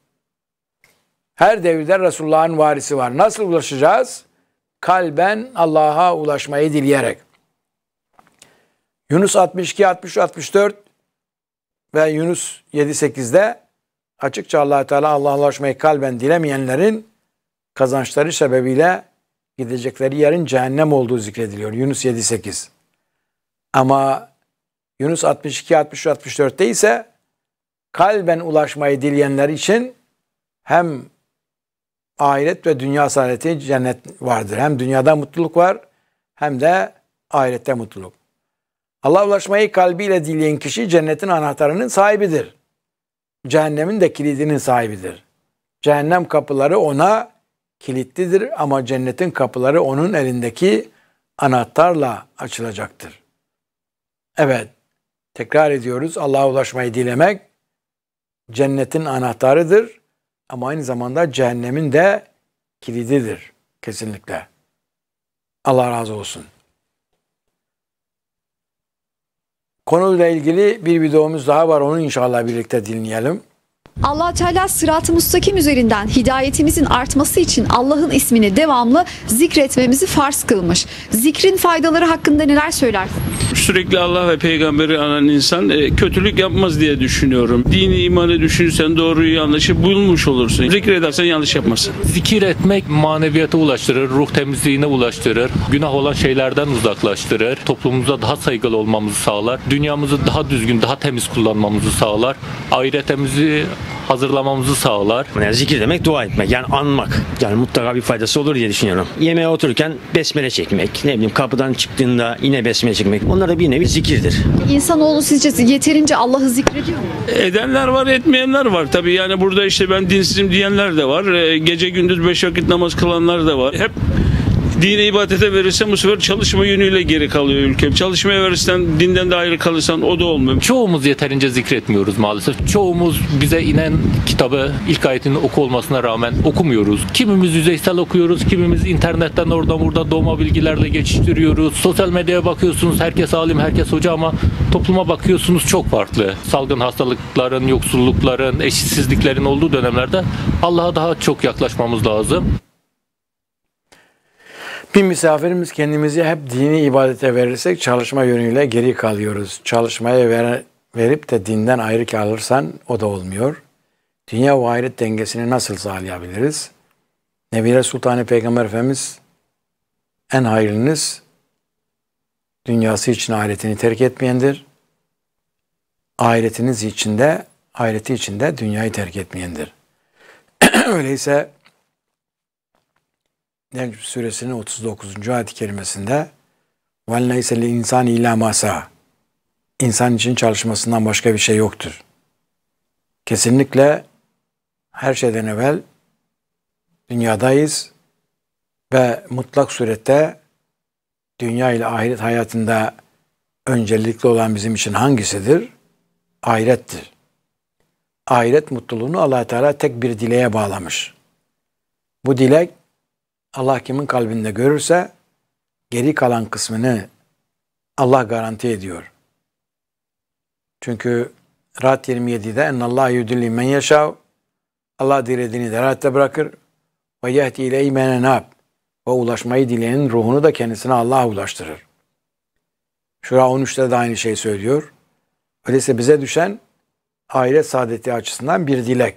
Her devirde Resulullah'ın varisi var. Nasıl ulaşacağız? Kalben Allah'a ulaşmayı dileyerek. Yunus 62, 63, 64 ve Yunus 7, 8'de açıkça allah Teala Allah'a ulaşmayı kalben dilemeyenlerin kazançları sebebiyle gidecekleri yerin cehennem olduğu zikrediliyor. Yunus 7, 8. Ama Yunus 62, 63, 64'te ise kalben ulaşmayı dileyenler için hem ahiret ve dünya saadeti cennet vardır. Hem dünyada mutluluk var hem de ahirette mutluluk. Allah ulaşmayı kalbiyle dileyen kişi cennetin anahtarının sahibidir. Cehennemin de kilidinin sahibidir. Cehennem kapıları ona kilitlidir ama cennetin kapıları onun elindeki anahtarla açılacaktır. Evet, tekrar ediyoruz. Allah'a ulaşmayı dilemek cennetin anahtarıdır ama aynı zamanda cehennemin de kilididir kesinlikle. Allah razı olsun. Konuyla ilgili bir videomuz daha var. Onu inşallah birlikte dinleyelim allah Teala sırat-ı mustakim üzerinden hidayetimizin artması için Allah'ın ismini devamlı zikretmemizi farz kılmış. Zikrin faydaları hakkında neler söyler? Sürekli Allah ve peygamberi anan insan e, kötülük yapmaz diye düşünüyorum. Dini imanı düşünsen doğruyu yanlışı bulmuş olursun. Zikredersen yanlış yapmazsın. Zikir etmek maneviyata ulaştırır, ruh temizliğine ulaştırır, günah olan şeylerden uzaklaştırır, toplumumuza daha saygılı olmamızı sağlar, dünyamızı daha düzgün, daha temiz kullanmamızı sağlar, ahiretimizi hazırlamamızı sağlar. Yani zikir demek dua etmek yani anmak. Yani mutlaka bir faydası olur diye düşünüyorum. Yemeğe otururken besmele çekmek, ne bileyim kapıdan çıktığında yine besmele çekmek. Onlar da bir nevi zikirdir. İnsanoğlu sizce yeterince Allah'ı zikrediyor mu? Edenler var, etmeyenler var. Tabii yani burada işte ben dinsizim diyenler de var. Ee, gece gündüz beş vakit namaz kılanlar da var. Hep dine ibadete verirsen bu sefer çalışma yönüyle geri kalıyor ülkem. Çalışmaya verirsen dinden de ayrı kalırsan o da olmuyor. Çoğumuz yeterince zikretmiyoruz maalesef. Çoğumuz bize inen kitabı ilk ayetinin oku olmasına rağmen okumuyoruz. Kimimiz yüzeysel okuyoruz, kimimiz internetten orada burada doğma bilgilerle geçiştiriyoruz. Sosyal medyaya bakıyorsunuz herkes alim, herkes hoca ama topluma bakıyorsunuz çok farklı. Salgın hastalıkların, yoksullukların, eşitsizliklerin olduğu dönemlerde Allah'a daha çok yaklaşmamız lazım. Bir misafirimiz kendimizi hep dini ibadete verirsek çalışma yönüyle geri kalıyoruz. Çalışmaya ver, verip de dinden ayrı kalırsan o da olmuyor. Dünya ve ahiret dengesini nasıl sağlayabiliriz? Nebire Sultanı Peygamber Efendimiz en hayırlınız dünyası için ahiretini terk etmeyendir. Ahiretiniz de ahireti içinde dünyayı terk etmeyendir. Öyleyse Necm suresinin 39. ayet-i kerimesinde وَالْنَيْسَ insan اِلَى مَاسَى İnsan için çalışmasından başka bir şey yoktur. Kesinlikle her şeyden evvel dünyadayız ve mutlak surette dünya ile ahiret hayatında öncelikli olan bizim için hangisidir? Ahirettir. Ahiret mutluluğunu allah Teala tek bir dileğe bağlamış. Bu dilek Allah kimin kalbinde görürse geri kalan kısmını Allah garanti ediyor. Çünkü Rahat 27'de ennallahu yudilli men yaşav Allah dilediğini de rahatta bırakır ve yehdi ileyhi men enab ve ulaşmayı dileyenin ruhunu da kendisine Allah ulaştırır. Şura 13'te de aynı şeyi söylüyor. Öyleyse bize düşen aile saadeti açısından bir dilek.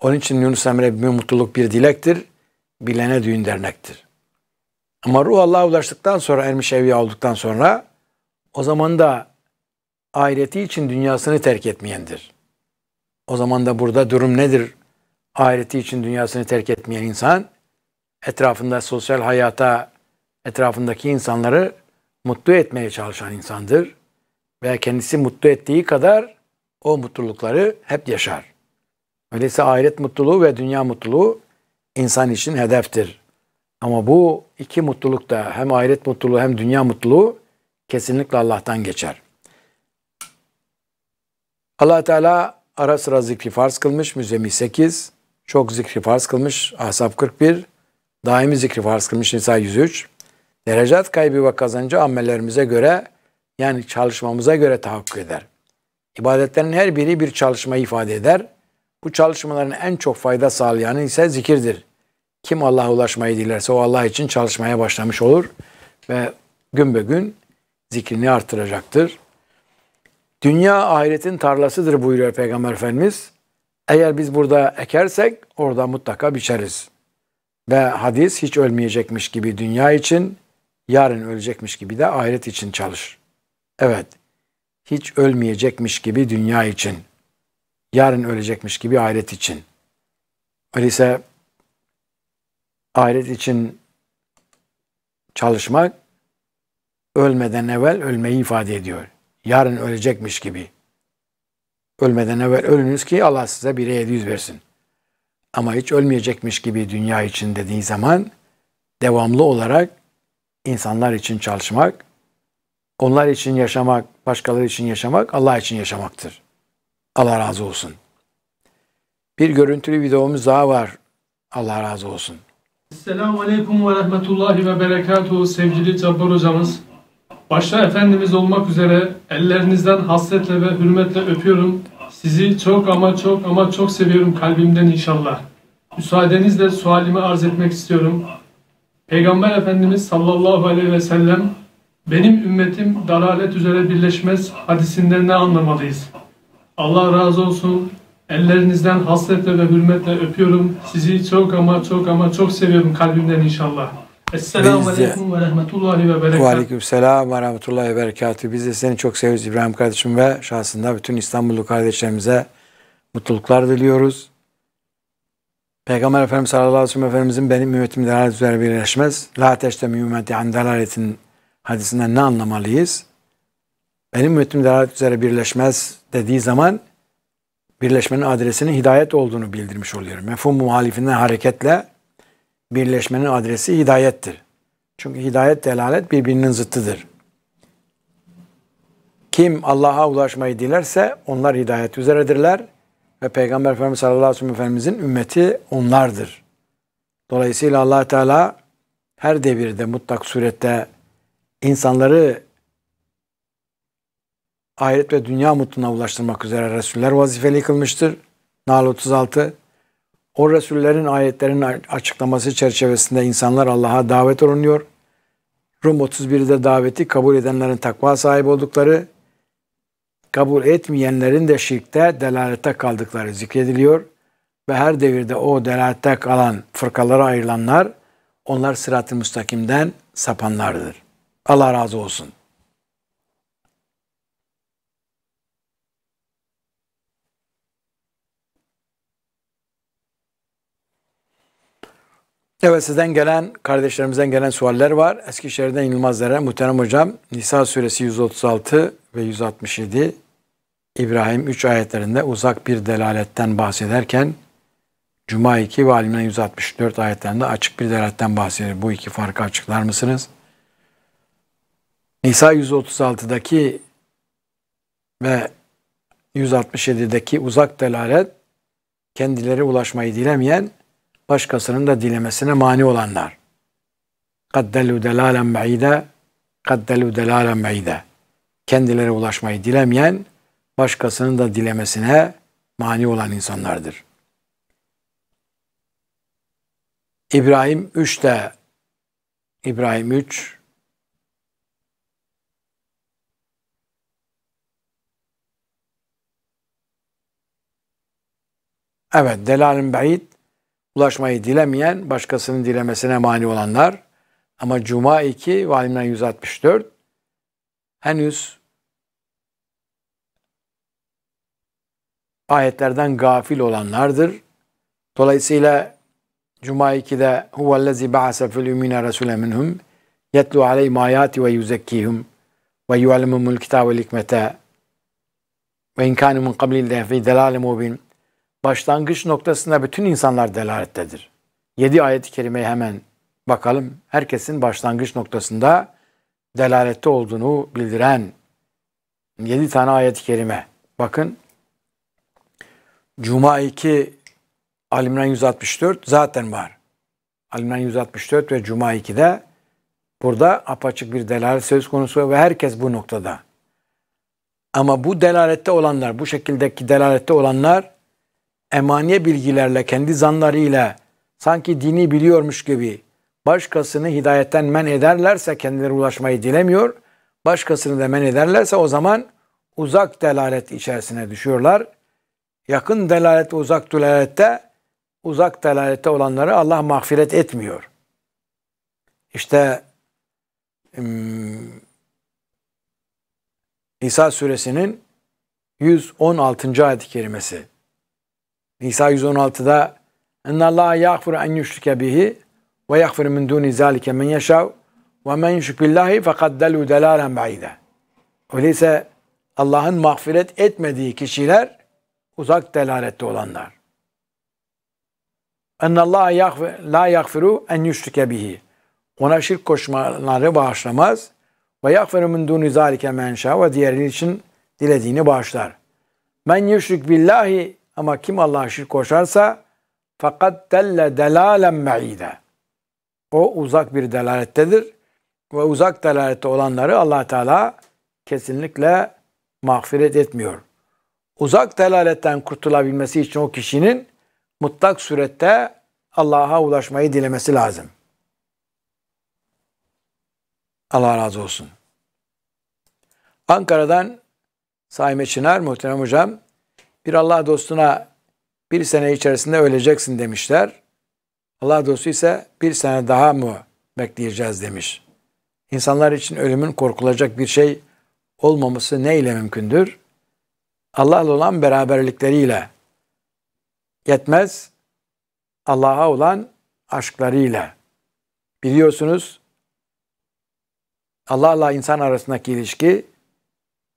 Onun için Yunus Emre bir mutluluk bir dilektir bilene düğün dernektir. Ama ruh Allah'a ulaştıktan sonra, ermiş evliya olduktan sonra o zaman da ahireti için dünyasını terk etmeyendir. O zaman da burada durum nedir? Ahireti için dünyasını terk etmeyen insan etrafında sosyal hayata, etrafındaki insanları mutlu etmeye çalışan insandır ve kendisi mutlu ettiği kadar o mutlulukları hep yaşar. Öyleyse ahiret mutluluğu ve dünya mutluluğu insan için hedeftir. Ama bu iki mutluluk da hem ahiret mutluluğu hem dünya mutluluğu kesinlikle Allah'tan geçer. allah Teala ara sıra zikri farz kılmış. Müzemi 8. Çok zikri farz kılmış. Ahzab 41. Daimi zikri farz kılmış. Nisa 103. Derecat kaybı ve kazancı amellerimize göre yani çalışmamıza göre tahakkuk eder. İbadetlerin her biri bir çalışma ifade eder. Bu çalışmaların en çok fayda sağlayanı ise zikirdir. Kim Allah'a ulaşmayı dilerse o Allah için çalışmaya başlamış olur ve gün be gün zikrini artıracaktır. Dünya ahiretin tarlasıdır buyuruyor Peygamber Efendimiz. Eğer biz burada ekersek orada mutlaka biçeriz. Ve hadis hiç ölmeyecekmiş gibi dünya için, yarın ölecekmiş gibi de ahiret için çalışır. Evet, hiç ölmeyecekmiş gibi dünya için yarın ölecekmiş gibi ahiret için. Öyleyse ahiret için çalışmak ölmeden evvel ölmeyi ifade ediyor. Yarın ölecekmiş gibi. Ölmeden evvel ölünüz ki Allah size bir yüz versin. Ama hiç ölmeyecekmiş gibi dünya için dediği zaman devamlı olarak insanlar için çalışmak, onlar için yaşamak, başkaları için yaşamak Allah için yaşamaktır. Allah razı olsun. Bir görüntülü videomuz daha var. Allah razı olsun. Selamun Aleyküm ve Rahmetullahi ve Berekatuhu sevgili Cabbar hocamız. Başta Efendimiz olmak üzere ellerinizden hasretle ve hürmetle öpüyorum. Sizi çok ama çok ama çok seviyorum kalbimden inşallah. Müsaadenizle sualimi arz etmek istiyorum. Peygamber Efendimiz sallallahu aleyhi ve sellem benim ümmetim dalalet üzere birleşmez hadisinden ne anlamalıyız? Allah razı olsun. Ellerinizden hasretle ve hürmetle öpüyorum. Sizi çok ama çok ama çok seviyorum kalbimden inşallah. Esselamu Aleyküm ve Rahmetullahi ve Berekatuhu. Aleyküm Selam ve Rahmetullahi ve Berekatuhu. Biz de seni çok seviyoruz İbrahim kardeşim ve şahsında bütün İstanbullu kardeşlerimize mutluluklar diliyoruz. Peygamber Efendimiz sallallahu aleyhi ve sellem Efendimizin benim ümmetim delalet üzere birleşmez. La teşte mümmeti an hadisinden ne anlamalıyız? benim ümmetim dalalet üzere birleşmez dediği zaman birleşmenin adresinin hidayet olduğunu bildirmiş oluyor. Mefhum muhalifinden hareketle birleşmenin adresi hidayettir. Çünkü hidayet delalet birbirinin zıttıdır. Kim Allah'a ulaşmayı dilerse onlar hidayet üzeredirler ve Peygamber Efendimiz sallallahu aleyhi ve Efendimizin ümmeti onlardır. Dolayısıyla allah Teala her devirde mutlak surette insanları ahiret ve dünya mutluluğuna ulaştırmak üzere Resuller vazifeli kılmıştır. Nal 36 O Resullerin ayetlerin açıklaması çerçevesinde insanlar Allah'a davet olunuyor. Rum 31'de daveti kabul edenlerin takva sahibi oldukları, kabul etmeyenlerin de şirkte delalete kaldıkları zikrediliyor. Ve her devirde o delalete kalan fırkalara ayrılanlar, onlar sırat-ı müstakimden sapanlardır. Allah razı olsun.'' Evet sizden gelen, kardeşlerimizden gelen sualler var. Eskişehir'den Yılmaz Zerre, Muhterem Hocam, Nisa suresi 136 ve 167, İbrahim 3 ayetlerinde uzak bir delaletten bahsederken, Cuma 2 ve Alimden 164 ayetlerinde açık bir delaletten bahseder. Bu iki farkı açıklar mısınız? Nisa 136'daki ve 167'deki uzak delalet, kendileri ulaşmayı dilemeyen, başkasının da dilemesine mani olanlar. Kaddelu delalen be'ide, kaddelu delalen be'ide. Kendileri ulaşmayı dilemeyen, başkasının da dilemesine mani olan insanlardır. İbrahim 3 İbrahim 3 Evet, Delal'in Beyit ulaşmayı dilemeyen, başkasının dilemesine mani olanlar. Ama Cuma 2 ve Alimler 164 henüz ayetlerden gafil olanlardır. Dolayısıyla Cuma 2'de huvellezi ba'ase fil ümmine rasule minhum yetlu aleyhim ayati ve yuzekkihum ve yuallimumul kitabe hikmete ve in kanu min qablil de fi delal mubin başlangıç noktasında bütün insanlar delalettedir. 7 ayet-i kerimeyi hemen bakalım. Herkesin başlangıç noktasında delalette olduğunu bildiren 7 tane ayet-i kerime. Bakın Cuma 2 Alimran 164 zaten var. Alimran 164 ve Cuma 2'de burada apaçık bir delalet söz konusu ve herkes bu noktada. Ama bu delalette olanlar, bu şekildeki delalette olanlar emaniye bilgilerle, kendi zanlarıyla sanki dini biliyormuş gibi başkasını hidayetten men ederlerse kendileri ulaşmayı dilemiyor. Başkasını da men ederlerse o zaman uzak delalet içerisine düşüyorlar. Yakın delalet uzak delalette uzak delalette olanları Allah mağfiret etmiyor. İşte İsa suresinin 116. ayet-i kerimesi. Nisa 116'da اَنَّ اللّٰهَ يَغْفِرُ اَنْ يُشْرِكَ بِهِ وَيَغْفِرُ مِنْ دُونِ ذَٰلِكَ مَنْ يَشَاءُ وَمَنْ يُشْرِكْ بِاللّٰهِ فَقَدْ دَلُوا دَلَالًا بَعِيدًا Öyleyse Allah'ın mağfiret etmediği kişiler uzak delalette olanlar. اَنَّ اللّٰهَ لَا يَغْفِرُ اَنْ يُشْرِكَ بِهِ Ona şirk koşmaları bağışlamaz. وَيَغْفِرُ مِنْ دُونِ ذَٰلِكَ مَنْ شَاءُ Ve diğerleri için dilediğini bağışlar. Men yüşrik billahi ama kim Allah'a şirk koşarsa fakat delle delalen me'ide. O uzak bir delalettedir. Ve uzak delalette olanları allah Teala kesinlikle mağfiret etmiyor. Uzak delaletten kurtulabilmesi için o kişinin mutlak surette Allah'a ulaşmayı dilemesi lazım. Allah razı olsun. Ankara'dan Saime Çınar, muhterem hocam, bir Allah dostuna bir sene içerisinde öleceksin demişler. Allah dostu ise bir sene daha mı bekleyeceğiz demiş. İnsanlar için ölümün korkulacak bir şey olmaması ne ile mümkündür? Allah'la olan beraberlikleriyle yetmez, Allah'a olan aşklarıyla. Biliyorsunuz Allah'la insan arasındaki ilişki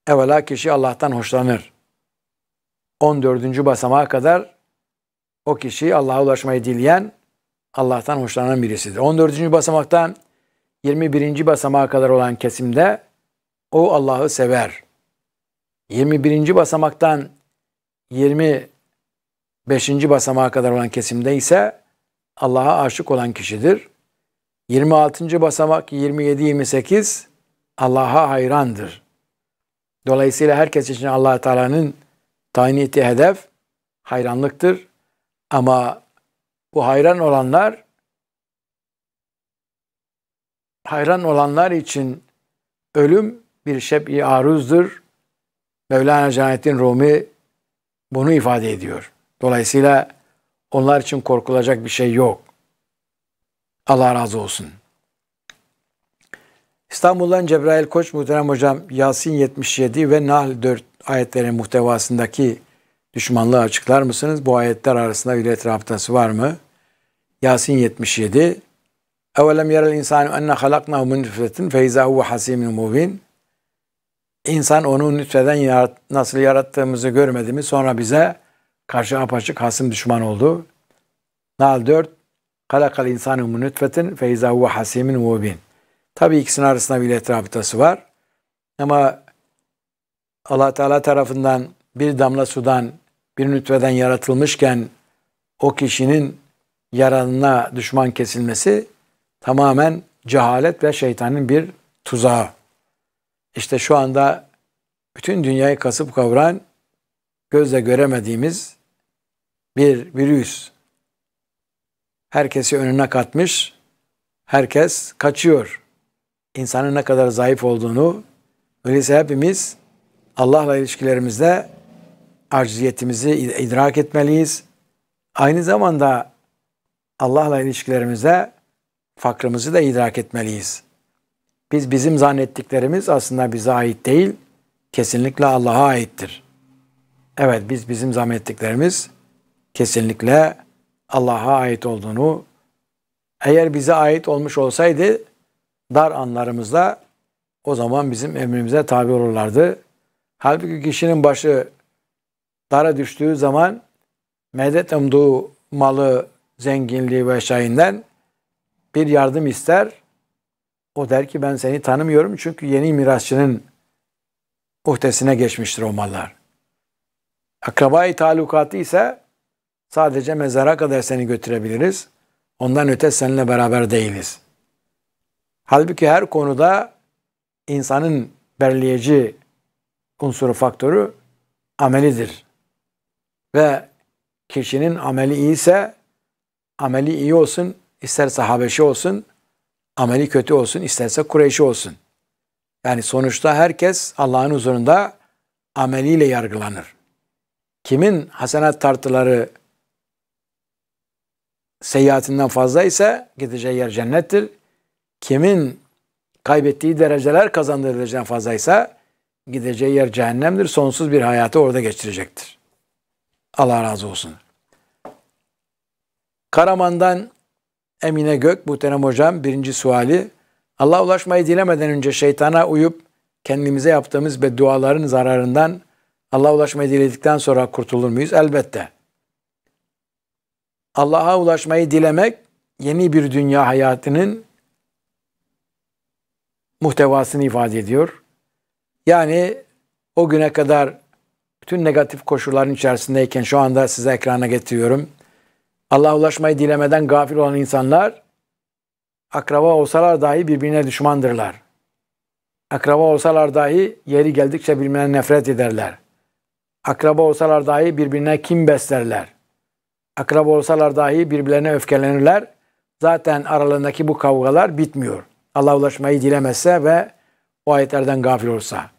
evvela kişi Allah'tan hoşlanır. 14. basamağa kadar o kişi Allah'a ulaşmayı dileyen, Allah'tan hoşlanan birisidir. 14. basamaktan 21. basamağa kadar olan kesimde o Allah'ı sever. 21. basamaktan 25. basamağa kadar olan kesimde ise Allah'a aşık olan kişidir. 26. basamak 27-28 Allah'a hayrandır. Dolayısıyla herkes için allah Teala'nın tayin ettiği hedef hayranlıktır. Ama bu hayran olanlar hayran olanlar için ölüm bir şeb-i aruzdur. Mevlana Cenettin Rumi bunu ifade ediyor. Dolayısıyla onlar için korkulacak bir şey yok. Allah razı olsun. İstanbul'dan Cebrail Koç muhterem hocam Yasin 77 ve Nahl 4 ayetlerin muhtevasındaki düşmanlığı açıklar mısınız? Bu ayetler arasında bir etraftası var mı? Yasin 77 Evelem yerel insanu enne halaknahu min nüfetin feyza huve hasimin mubin İnsan onu nütfeden yarat, nasıl yarattığımızı görmedi mi? Sonra bize karşı apaçık hasım düşman oldu. Nahl 4 Halakal insanu min nütfetin feyza huve hasimin mubin Tabi ikisinin arasında vilayet rabıtası var. Ama allah Teala tarafından bir damla sudan, bir nütveden yaratılmışken o kişinin yaranına düşman kesilmesi tamamen cehalet ve şeytanın bir tuzağı. İşte şu anda bütün dünyayı kasıp kavuran, gözle göremediğimiz bir virüs. Herkesi önüne katmış, herkes kaçıyor insanın ne kadar zayıf olduğunu, öyleyse hepimiz Allah'la ilişkilerimizde acziyetimizi idrak etmeliyiz. Aynı zamanda Allah'la ilişkilerimizde fakrımızı da idrak etmeliyiz. Biz bizim zannettiklerimiz aslında bize ait değil, kesinlikle Allah'a aittir. Evet biz bizim zannettiklerimiz kesinlikle Allah'a ait olduğunu eğer bize ait olmuş olsaydı dar anlarımızda o zaman bizim emrimize tabi olurlardı. Halbuki kişinin başı dara düştüğü zaman medet umduğu malı, zenginliği ve şahinden bir yardım ister. O der ki ben seni tanımıyorum çünkü yeni mirasçının muhtesine geçmiştir o mallar. Akrabayı talukatı ise sadece mezara kadar seni götürebiliriz. Ondan öte seninle beraber değiliz.'' Halbuki her konuda insanın belirleyici unsuru faktörü amelidir. Ve kişinin ameli iyiyse ameli iyi olsun, isterse Habeşi olsun, ameli kötü olsun, isterse Kureyşi olsun. Yani sonuçta herkes Allah'ın huzurunda ameliyle yargılanır. Kimin hasenat tartıları seyyatinden fazla ise gideceği yer cennettir kimin kaybettiği dereceler kazandığı dereceden fazlaysa gideceği yer cehennemdir. Sonsuz bir hayatı orada geçirecektir. Allah razı olsun. Karaman'dan Emine Gök, muhterem hocam birinci suali. Allah ulaşmayı dilemeden önce şeytana uyup kendimize yaptığımız bedduaların zararından Allah ulaşmayı diledikten sonra kurtulur muyuz? Elbette. Allah'a ulaşmayı dilemek yeni bir dünya hayatının muhtevasını ifade ediyor. Yani o güne kadar bütün negatif koşulların içerisindeyken şu anda size ekrana getiriyorum. Allah'a ulaşmayı dilemeden gafil olan insanlar akraba olsalar dahi birbirine düşmandırlar. Akraba olsalar dahi yeri geldikçe birbirine nefret ederler. Akraba olsalar dahi birbirine kim beslerler. Akraba olsalar dahi birbirlerine öfkelenirler. Zaten aralarındaki bu kavgalar bitmiyor.'' Allah'a ulaşmayı dilemezse ve o ayetlerden gafil olursa.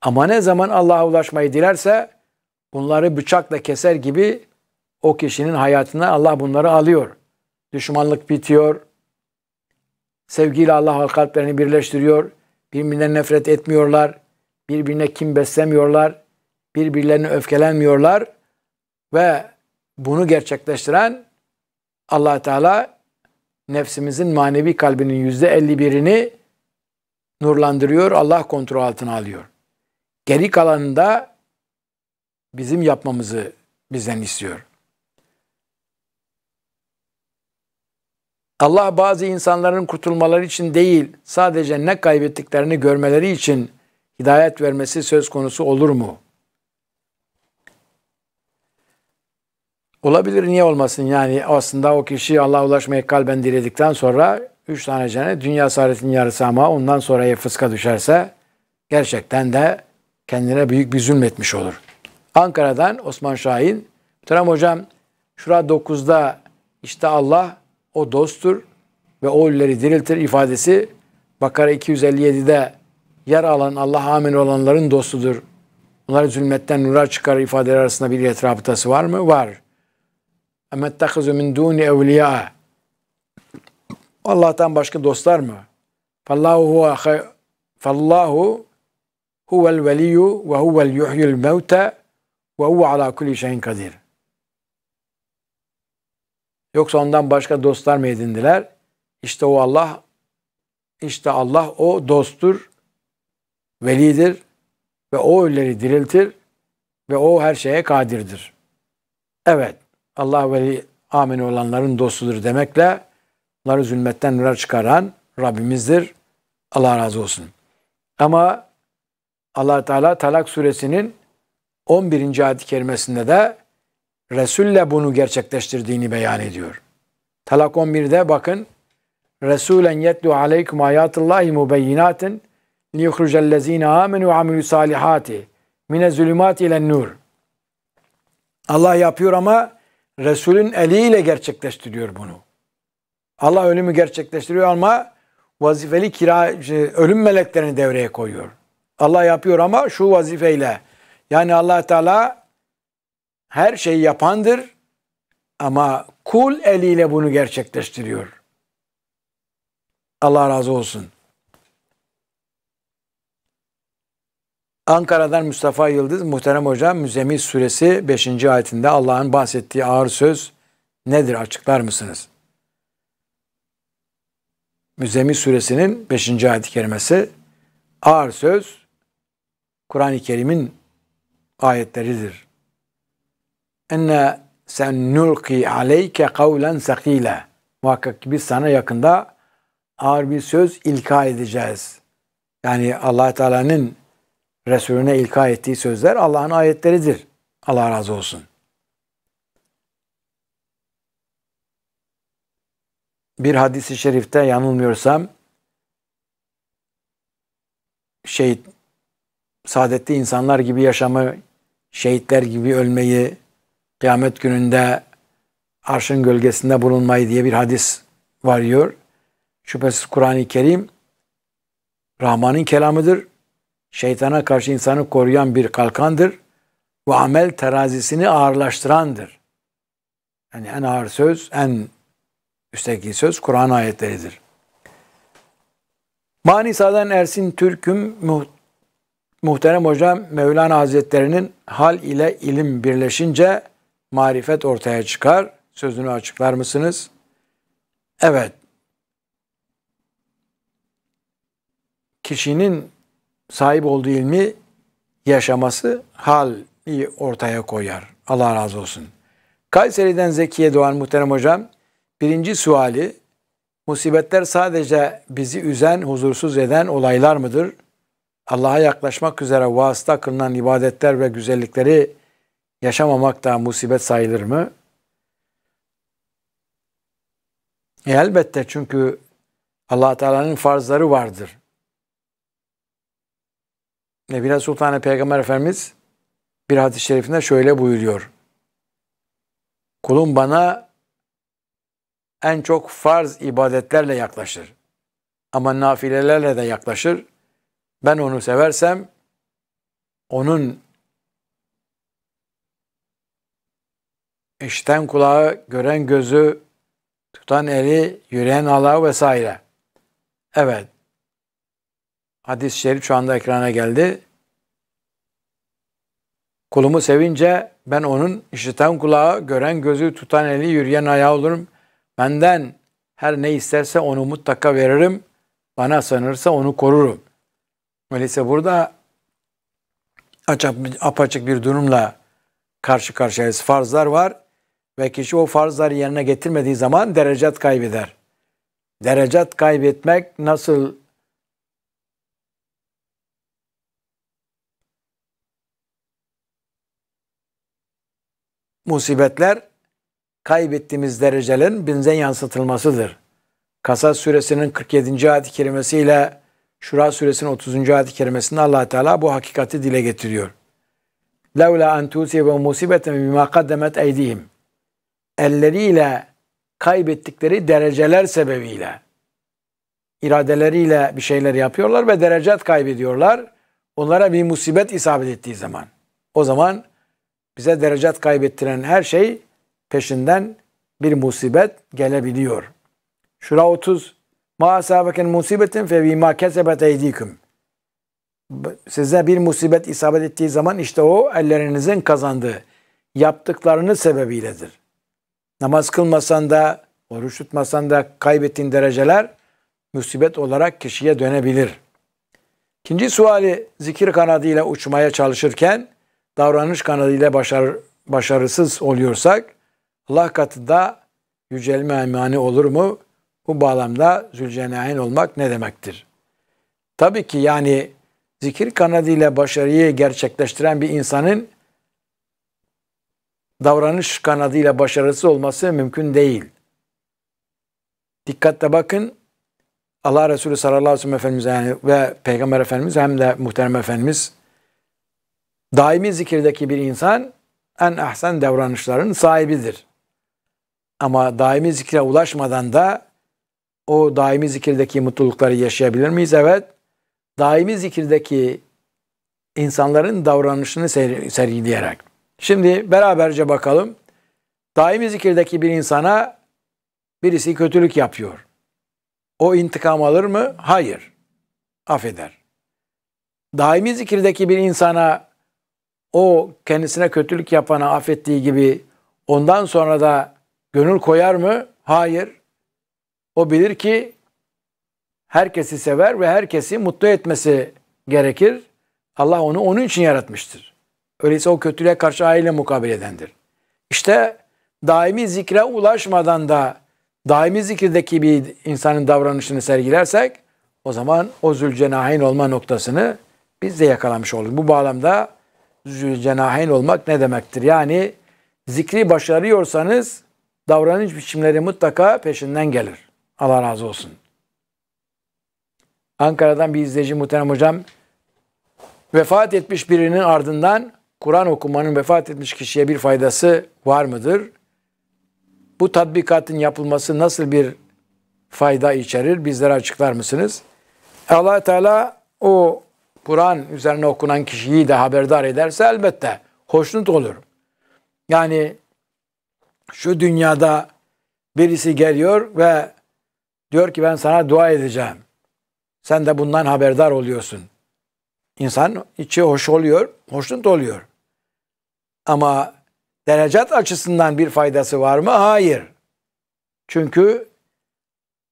Ama ne zaman Allah'a ulaşmayı dilerse bunları bıçakla keser gibi o kişinin hayatına Allah bunları alıyor. Düşmanlık bitiyor. Sevgiyle Allah kalplerini birleştiriyor. Birbirine nefret etmiyorlar. Birbirine kim beslemiyorlar. Birbirlerine öfkelenmiyorlar. Ve bunu gerçekleştiren allah Teala nefsimizin manevi kalbinin yüzde elli birini nurlandırıyor, Allah kontrol altına alıyor. Geri kalanında bizim yapmamızı bizden istiyor. Allah bazı insanların kurtulmaları için değil, sadece ne kaybettiklerini görmeleri için hidayet vermesi söz konusu olur mu?'' Olabilir niye olmasın yani aslında o kişi Allah'a ulaşmayı kalben diledikten sonra üç tane cennet dünya saaretinin yarısı ama ondan sonra fıska düşerse gerçekten de kendine büyük bir zulmetmiş olur. Ankara'dan Osman Şahin. Muhterem hocam şura 9'da işte Allah o dosttur ve o ölüleri diriltir ifadesi Bakara 257'de yer alan Allah amin olanların dostudur. Onları zulmetten nura çıkar ifadeler arasında bir etrafıtası var mı? Var. اَمَتَّقِزُ min دُونِ evliya Allah'tan başka dostlar mı? فَاللّٰهُ هُوَ فَاللّٰهُ ve الْوَلِيُّ وَهُوَ الْيُحْيُ ve وَهُوَ عَلَى كُلِّ şeyin kadir. Yoksa ondan başka dostlar mı edindiler? İşte o Allah, işte Allah o dosttur, velidir ve o ölüleri diriltir ve o her şeye kadirdir. Evet. Allah ve amin olanların dostudur demekle onları zulmetten nura çıkaran Rabbimizdir. Allah razı olsun. Ama allah Teala Talak suresinin 11. ayet-i kerimesinde de Resul'le bunu gerçekleştirdiğini beyan ediyor. Talak 11'de bakın Resulen yetlu aleykum ayatullahi mubeyyinatin liyuhrucellezine amenu ve amilü salihati mine zulümati ile nur. Allah yapıyor ama Resul'ün eliyle gerçekleştiriyor bunu. Allah ölümü gerçekleştiriyor ama vazifeli kira, e, ölüm meleklerini devreye koyuyor. Allah yapıyor ama şu vazifeyle. Yani allah Teala her şeyi yapandır ama kul eliyle bunu gerçekleştiriyor. Allah razı olsun. Ankara'dan Mustafa Yıldız, Muhterem Hocam, Müzemil Suresi 5. ayetinde Allah'ın bahsettiği ağır söz nedir açıklar mısınız? Müzemil Suresinin 5. ayet-i kerimesi ağır söz Kur'an-ı Kerim'in ayetleridir. Enne sen nulki aleyke kavlen sakile. Muhakkak ki biz sana yakında ağır bir söz ilka edeceğiz. Yani allah Teala'nın Resulüne ilka ettiği sözler Allah'ın ayetleridir. Allah razı olsun. Bir hadisi şerifte yanılmıyorsam şehit saadetli insanlar gibi yaşamı, şehitler gibi ölmeyi, kıyamet gününde arşın gölgesinde bulunmayı diye bir hadis varıyor. Şüphesiz Kur'an-ı Kerim Rahman'ın kelamıdır şeytana karşı insanı koruyan bir kalkandır. Bu amel terazisini ağırlaştırandır. Yani en ağır söz, en üstteki söz Kur'an ayetleridir. Manisa'dan Ersin Türk'üm muhterem hocam Mevlana Hazretleri'nin hal ile ilim birleşince marifet ortaya çıkar. Sözünü açıklar mısınız? Evet. Kişinin sahip olduğu ilmi yaşaması hali ortaya koyar. Allah razı olsun. Kayseri'den Zekiye Doğan muhterem hocam. Birinci suali, musibetler sadece bizi üzen, huzursuz eden olaylar mıdır? Allah'a yaklaşmak üzere vasıta kılınan ibadetler ve güzellikleri yaşamamak da musibet sayılır mı? E elbette çünkü allah Teala'nın farzları vardır. Nebila Sultan Peygamber Efendimiz bir hadis-i şerifinde şöyle buyuruyor. Kulum bana en çok farz ibadetlerle yaklaşır. Ama nafilelerle de yaklaşır. Ben onu seversem onun işten kulağı, gören gözü, tutan eli, yürüyen alağı vesaire. Evet, Hadis-i şerif şu anda ekrana geldi. Kulumu sevince ben onun işiten kulağı, gören gözü, tutan eli, yürüyen ayağı olurum. Benden her ne isterse onu mutlaka veririm. Bana sanırsa onu korurum. Öyleyse burada apaçık bir durumla karşı karşıyayız. Farzlar var ve kişi o farzları yerine getirmediği zaman derecat kaybeder. Derecat kaybetmek nasıl musibetler kaybettiğimiz derecelerin binze yansıtılmasıdır. Kasas suresinin 47. ayet-i kerimesiyle Şura suresinin 30. ayet-i kerimesinde allah Teala bu hakikati dile getiriyor. لَوْلَا اَنْ تُوْسِبَ مُسِبَةً بِمَا قَدَّمَتْ اَيْدِهِمْ Elleriyle kaybettikleri dereceler sebebiyle, iradeleriyle bir şeyler yapıyorlar ve derecet kaybediyorlar. Onlara bir musibet isabet ettiği zaman. O zaman bize derecat kaybettiren her şey peşinden bir musibet gelebiliyor. Şura 30. Ma asabaken musibetin fe bima kesebet eydikum. Size bir musibet isabet ettiği zaman işte o ellerinizin kazandığı yaptıklarını sebebiyledir. Namaz kılmasan da, oruç tutmasan da kaybettiğin dereceler musibet olarak kişiye dönebilir. İkinci suali zikir kanadıyla uçmaya çalışırken davranış kanalıyla başar, başarısız oluyorsak Allah katında yücelme mani olur mu? Bu bağlamda zülcenahin olmak ne demektir? Tabii ki yani zikir kanadıyla başarıyı gerçekleştiren bir insanın davranış kanadıyla başarısız olması mümkün değil. Dikkatle bakın. Allah Resulü sallallahu aleyhi ve sellem Efendimiz yani ve Peygamber Efendimiz hem de Muhterem Efendimiz daimi zikirdeki bir insan en ahsen davranışların sahibidir. Ama daimi zikre ulaşmadan da o daimi zikirdeki mutlulukları yaşayabilir miyiz? Evet. Daimi zikirdeki insanların davranışını ser sergileyerek. Şimdi beraberce bakalım. Daimi zikirdeki bir insana birisi kötülük yapıyor. O intikam alır mı? Hayır. Affeder. Daimi zikirdeki bir insana o kendisine kötülük yapana affettiği gibi ondan sonra da gönül koyar mı? Hayır. O bilir ki herkesi sever ve herkesi mutlu etmesi gerekir. Allah onu onun için yaratmıştır. Öyleyse o kötülüğe karşı aile mukabele edendir. İşte daimi zikre ulaşmadan da daimi zikirdeki bir insanın davranışını sergilersek o zaman o zülcenahin olma noktasını biz de yakalamış olduk. Bu bağlamda zülcenahin olmak ne demektir? Yani zikri başarıyorsanız davranış biçimleri mutlaka peşinden gelir. Allah razı olsun. Ankara'dan bir izleyici muhterem hocam vefat etmiş birinin ardından Kur'an okumanın vefat etmiş kişiye bir faydası var mıdır? Bu tatbikatın yapılması nasıl bir fayda içerir? Bizlere açıklar mısınız? allah Teala o Kur'an üzerine okunan kişiyi de haberdar ederse elbette hoşnut olur. Yani şu dünyada birisi geliyor ve diyor ki ben sana dua edeceğim. Sen de bundan haberdar oluyorsun. İnsan içi hoş oluyor, hoşnut oluyor. Ama derecat açısından bir faydası var mı? Hayır. Çünkü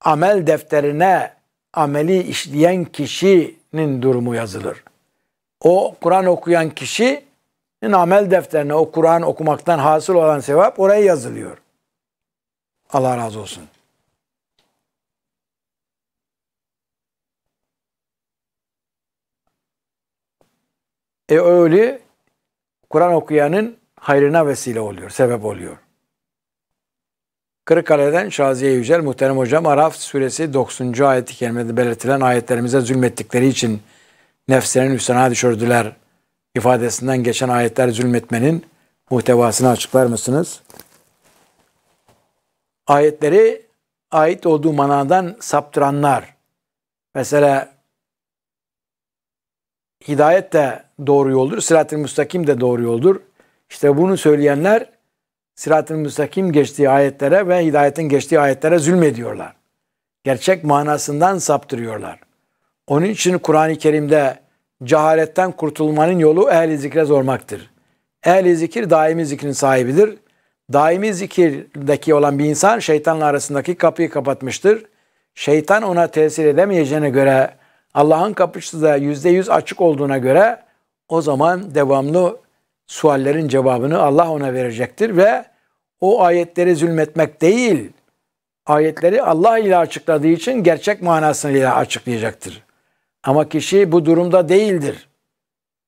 amel defterine ameli işleyen kişi nin durumu yazılır. O Kur'an okuyan kişinin amel defterine o Kur'an okumaktan hasıl olan sevap oraya yazılıyor. Allah razı olsun. E öyle Kur'an okuyanın hayrına vesile oluyor, sebep oluyor. Kırıkkale'den Şaziye Yücel Muhterem Hocam Araf suresi 90. ayeti kerimede belirtilen ayetlerimize zulmettikleri için nefslerinin üstüne düşürdüler ifadesinden geçen ayetler zulmetmenin muhtevasını açıklar mısınız? Ayetleri ait olduğu manadan saptıranlar mesela hidayet de doğru yoldur, sırat-ı müstakim de doğru yoldur. İşte bunu söyleyenler sirat-ı müstakim geçtiği ayetlere ve hidayetin geçtiği ayetlere zulmediyorlar. Gerçek manasından saptırıyorlar. Onun için Kur'an-ı Kerim'de cehaletten kurtulmanın yolu ehli zikre zormaktır. Ehli zikir daimi zikrin sahibidir. Daimi zikirdeki olan bir insan şeytanla arasındaki kapıyı kapatmıştır. Şeytan ona tesir edemeyeceğine göre Allah'ın kapısı da yüzde yüz açık olduğuna göre o zaman devamlı suallerin cevabını Allah ona verecektir ve o ayetlere zulmetmek değil, ayetleri Allah ile açıkladığı için gerçek manasıyla açıklayacaktır. Ama kişi bu durumda değildir.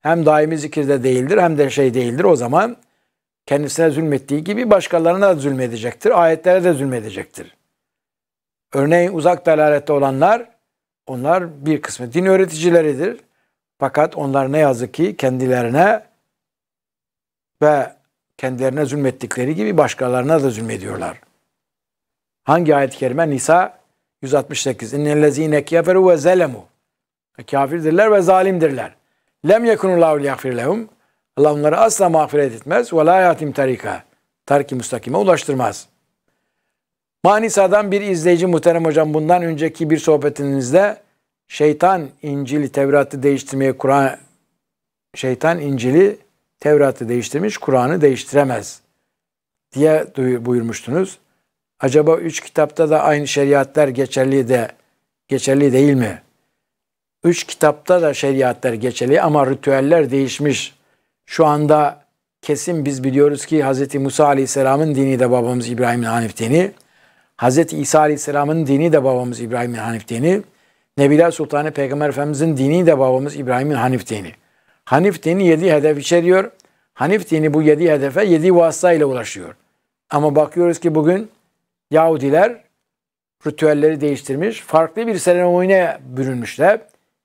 Hem daimi zikirde değildir hem de şey değildir. O zaman kendisine zulmettiği gibi başkalarına da zulmedecektir. Ayetlere de zulmedecektir. Örneğin uzak dalalette olanlar onlar bir kısmı din öğreticileridir. Fakat onlar ne yazık ki kendilerine ve kendilerine zulmettikleri gibi başkalarına da zulmediyorlar. Hangi ayet-i kerime? Nisa 168. İnnellezine keferu ve zelemu. Kafirdirler ve zalimdirler. Lem yekunullahu liyagfir lehum. Allah onları asla mağfiret etmez. Ve la yatim tarika. Tarki müstakime ulaştırmaz. Manisa'dan bir izleyici muhterem hocam bundan önceki bir sohbetinizde şeytan İncil'i Tevrat'ı değiştirmeye Kur'an şeytan İncil'i Tevrat'ı değiştirmiş, Kur'an'ı değiştiremez diye buyurmuştunuz. Acaba üç kitapta da aynı şeriatlar geçerli de geçerli değil mi? Üç kitapta da şeriatlar geçerli ama ritüeller değişmiş. Şu anda kesin biz biliyoruz ki Hz. Musa Aleyhisselam'ın dini de babamız İbrahim'in Hanif dini. Hz. İsa Aleyhisselam'ın dini de babamız İbrahim'in Hanif dini. Nebiler Sultanı Peygamber Efendimiz'in dini de babamız İbrahim'in Hanif dini. Hanif dini yedi hedef içeriyor. Hanif dini bu yedi hedefe yedi vasıta ile ulaşıyor. Ama bakıyoruz ki bugün Yahudiler ritüelleri değiştirmiş. Farklı bir seremoniye bürünmüşler.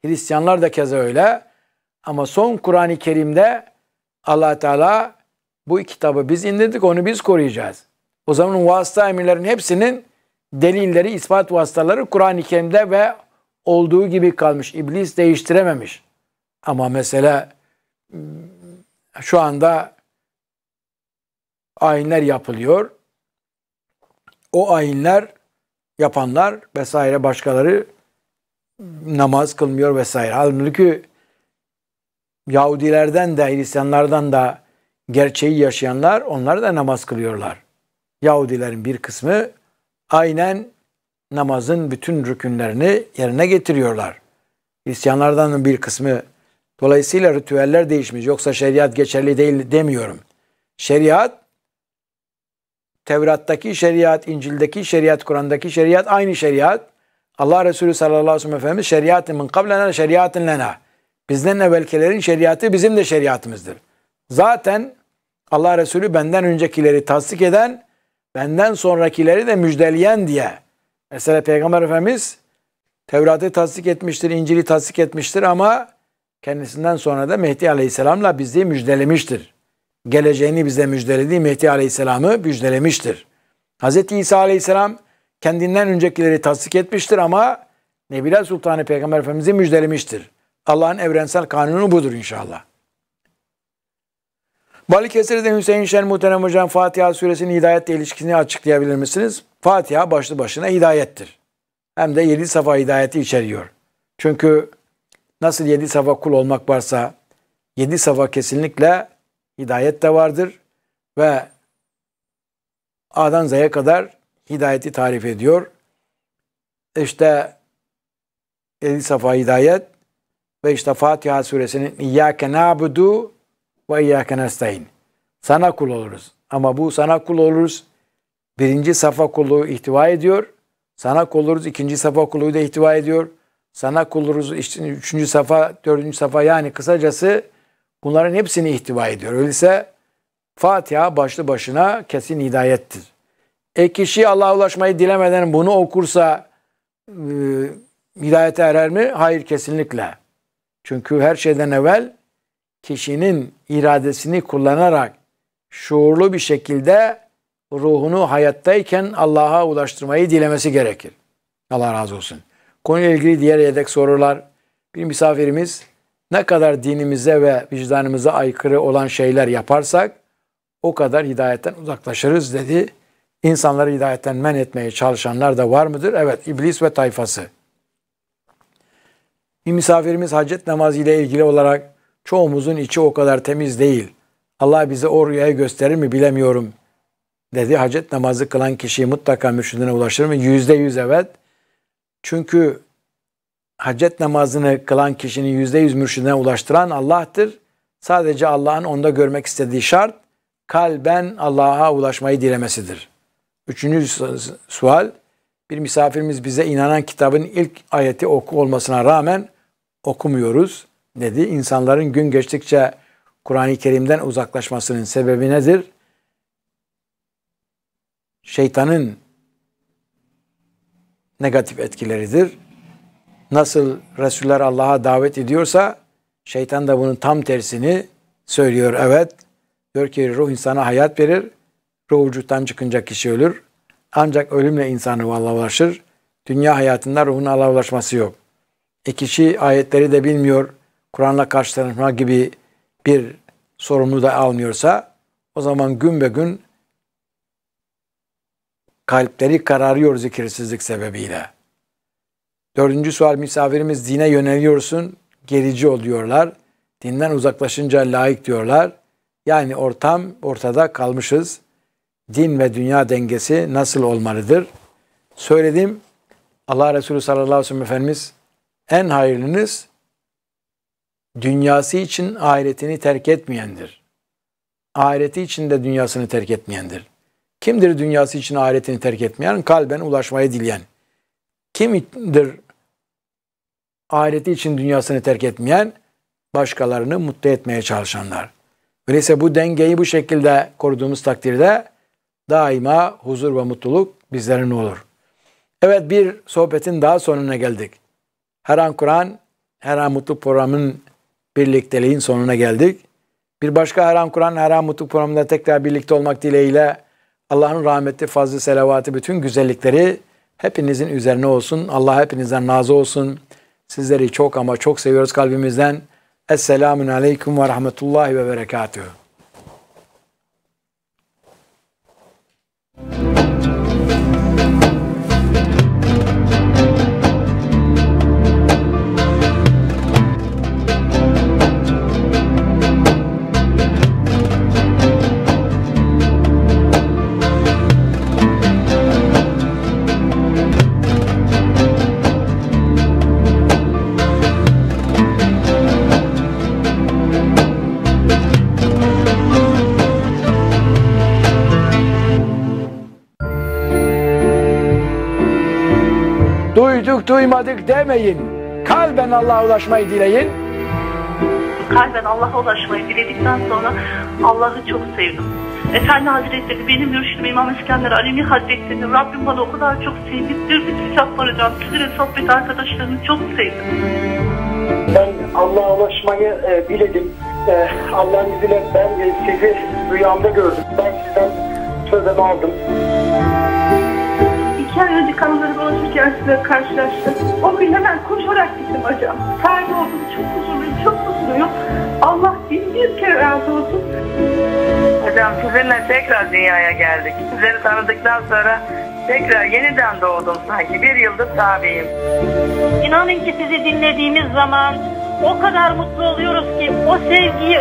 Hristiyanlar da keza öyle. Ama son Kur'an-ı Kerim'de allah Teala bu kitabı biz indirdik onu biz koruyacağız. O zaman vasıta emirlerin hepsinin delilleri, ispat vasıtaları Kur'an-ı Kerim'de ve olduğu gibi kalmış. İblis değiştirememiş. Ama mesela hmm, şu anda ayinler yapılıyor. O ayinler yapanlar vesaire başkaları namaz kılmıyor vesaire. Halbuki Yahudilerden de Hristiyanlardan da gerçeği yaşayanlar onlar da namaz kılıyorlar. Yahudilerin bir kısmı aynen namazın bütün rükünlerini yerine getiriyorlar. Hristiyanlardan bir kısmı Dolayısıyla ritüeller değişmiş. Yoksa şeriat geçerli değil demiyorum. Şeriat, Tevrat'taki şeriat, İncil'deki şeriat, Kur'an'daki şeriat aynı şeriat. Allah Resulü sallallahu aleyhi ve sellem Efendimiz şeriatın min kablena şeriatın lena. Bizden evvelkilerin şeriatı bizim de şeriatımızdır. Zaten Allah Resulü benden öncekileri tasdik eden, benden sonrakileri de müjdeleyen diye. Mesela Peygamber Efendimiz Tevrat'ı tasdik etmiştir, İncil'i tasdik etmiştir ama Kendisinden sonra da Mehdi Aleyhisselam'la bizi müjdelemiştir. Geleceğini bize müjdelediği Mehdi Aleyhisselam'ı müjdelemiştir. Hz. İsa Aleyhisselam kendinden öncekileri tasdik etmiştir ama Nebiler Sultanı Peygamber Efendimiz'i müjdelemiştir. Allah'ın evrensel kanunu budur inşallah. Balıkesir'de Hüseyin Şen Muhterem Hocam Fatiha suresinin hidayetle ilişkisini açıklayabilir misiniz? Fatiha başlı başına hidayettir. Hem de 7 safa hidayeti içeriyor. Çünkü Nasıl yedi safa kul olmak varsa yedi safa kesinlikle hidayet de vardır. Ve A'dan Z'ye kadar hidayeti tarif ediyor. İşte yedi safa hidayet ve işte Fatiha suresinin İyyâke nâbudu ve İyyâke nestaîn. Sana kul oluruz. Ama bu sana kul oluruz birinci safa kulluğu ihtiva ediyor. Sana kul oluruz ikinci safa kulluğu da ihtiva ediyor sana kulluğunuzu işte üçüncü safa, dördüncü safa yani kısacası bunların hepsini ihtiva ediyor. Öyleyse Fatiha başlı başına kesin hidayettir. E kişi Allah'a ulaşmayı dilemeden bunu okursa e, hidayete erer mi? Hayır kesinlikle. Çünkü her şeyden evvel kişinin iradesini kullanarak şuurlu bir şekilde ruhunu hayattayken Allah'a ulaştırmayı dilemesi gerekir. Allah razı olsun. Konuyla ilgili diğer yedek sorular. Bir misafirimiz ne kadar dinimize ve vicdanımıza aykırı olan şeyler yaparsak o kadar hidayetten uzaklaşırız dedi. İnsanları hidayetten men etmeye çalışanlar da var mıdır? Evet, iblis ve tayfası. Bir misafirimiz hacet namazı ile ilgili olarak çoğumuzun içi o kadar temiz değil. Allah bize o rüyayı gösterir mi bilemiyorum dedi. Hacet namazı kılan kişi mutlaka mürşidine ulaşır mı? Yüzde yüz evet. Çünkü hacet namazını kılan kişinin yüzde yüz mürşidine ulaştıran Allah'tır. Sadece Allah'ın onda görmek istediği şart kalben Allah'a ulaşmayı dilemesidir. Üçüncü sual bir misafirimiz bize inanan kitabın ilk ayeti oku olmasına rağmen okumuyoruz dedi. İnsanların gün geçtikçe Kur'an-ı Kerim'den uzaklaşmasının sebebi nedir? Şeytanın negatif etkileridir. Nasıl Resuller Allah'a davet ediyorsa şeytan da bunun tam tersini söylüyor. Evet diyor ki ruh insana hayat verir. Ruh vücuttan çıkınca kişi ölür. Ancak ölümle insanı ruhu Dünya hayatında ruhun alavlaşması yok. E kişi ayetleri de bilmiyor. Kur'an'la karşılaşma gibi bir sorumlu da almıyorsa o zaman gün be gün kalpleri kararıyor zikirsizlik sebebiyle. Dördüncü sual misafirimiz dine yöneliyorsun, gerici oluyorlar. Dinden uzaklaşınca layık diyorlar. Yani ortam ortada kalmışız. Din ve dünya dengesi nasıl olmalıdır? Söyledim. Allah Resulü sallallahu aleyhi ve sellem Efendimiz en hayırlınız dünyası için ahiretini terk etmeyendir. Ahireti için de dünyasını terk etmeyendir. Kimdir dünyası için ahiretini terk etmeyen? Kalben ulaşmayı dileyen. Kimdir ahireti için dünyasını terk etmeyen? Başkalarını mutlu etmeye çalışanlar. Öyleyse bu dengeyi bu şekilde koruduğumuz takdirde daima huzur ve mutluluk bizlerin olur. Evet bir sohbetin daha sonuna geldik. Her an Kur'an, her an mutluluk programının birlikteliğin sonuna geldik. Bir başka her an Kur'an, her an mutluluk programında tekrar birlikte olmak dileğiyle Allah'ın rahmeti, fazlı, selavatı, bütün güzellikleri hepinizin üzerine olsun. Allah hepinizden razı olsun. Sizleri çok ama çok seviyoruz kalbimizden. Esselamun Aleyküm ve Rahmetullahi ve Berekatuhu. duymadık demeyin. Kalben Allah'a ulaşmayı dileyin. Kalben Allah'a ulaşmayı diledikten sonra Allah'ı çok sevdim. Efendi Hazretleri benim mürşidim İmam İskender Alevi Hazretleri'ni Rabbim bana o kadar çok sevdim, sevdirdi bir kitap varacağım. Sizlere sohbet arkadaşlarını çok sevdim. Ben Allah'a ulaşmayı e, biledim. E, Allah'ın izniyle ben e, sizi rüyamda gördüm. Ben sizden sözümü aldım iki ay önce kaldırımla şikayetiyle karşılaştım. O gün hemen koşarak gittim hocam. Ferdi oldum, çok huzurluyum, çok mutluyum. Allah bin bir kere razı olsun. Hocam sizinle tekrar dünyaya geldik. Sizleri tanıdıktan sonra tekrar yeniden doğdum sanki. Bir yıldır tabiyim. İnanın ki sizi dinlediğimiz zaman o kadar mutlu oluyoruz ki o sevgiyi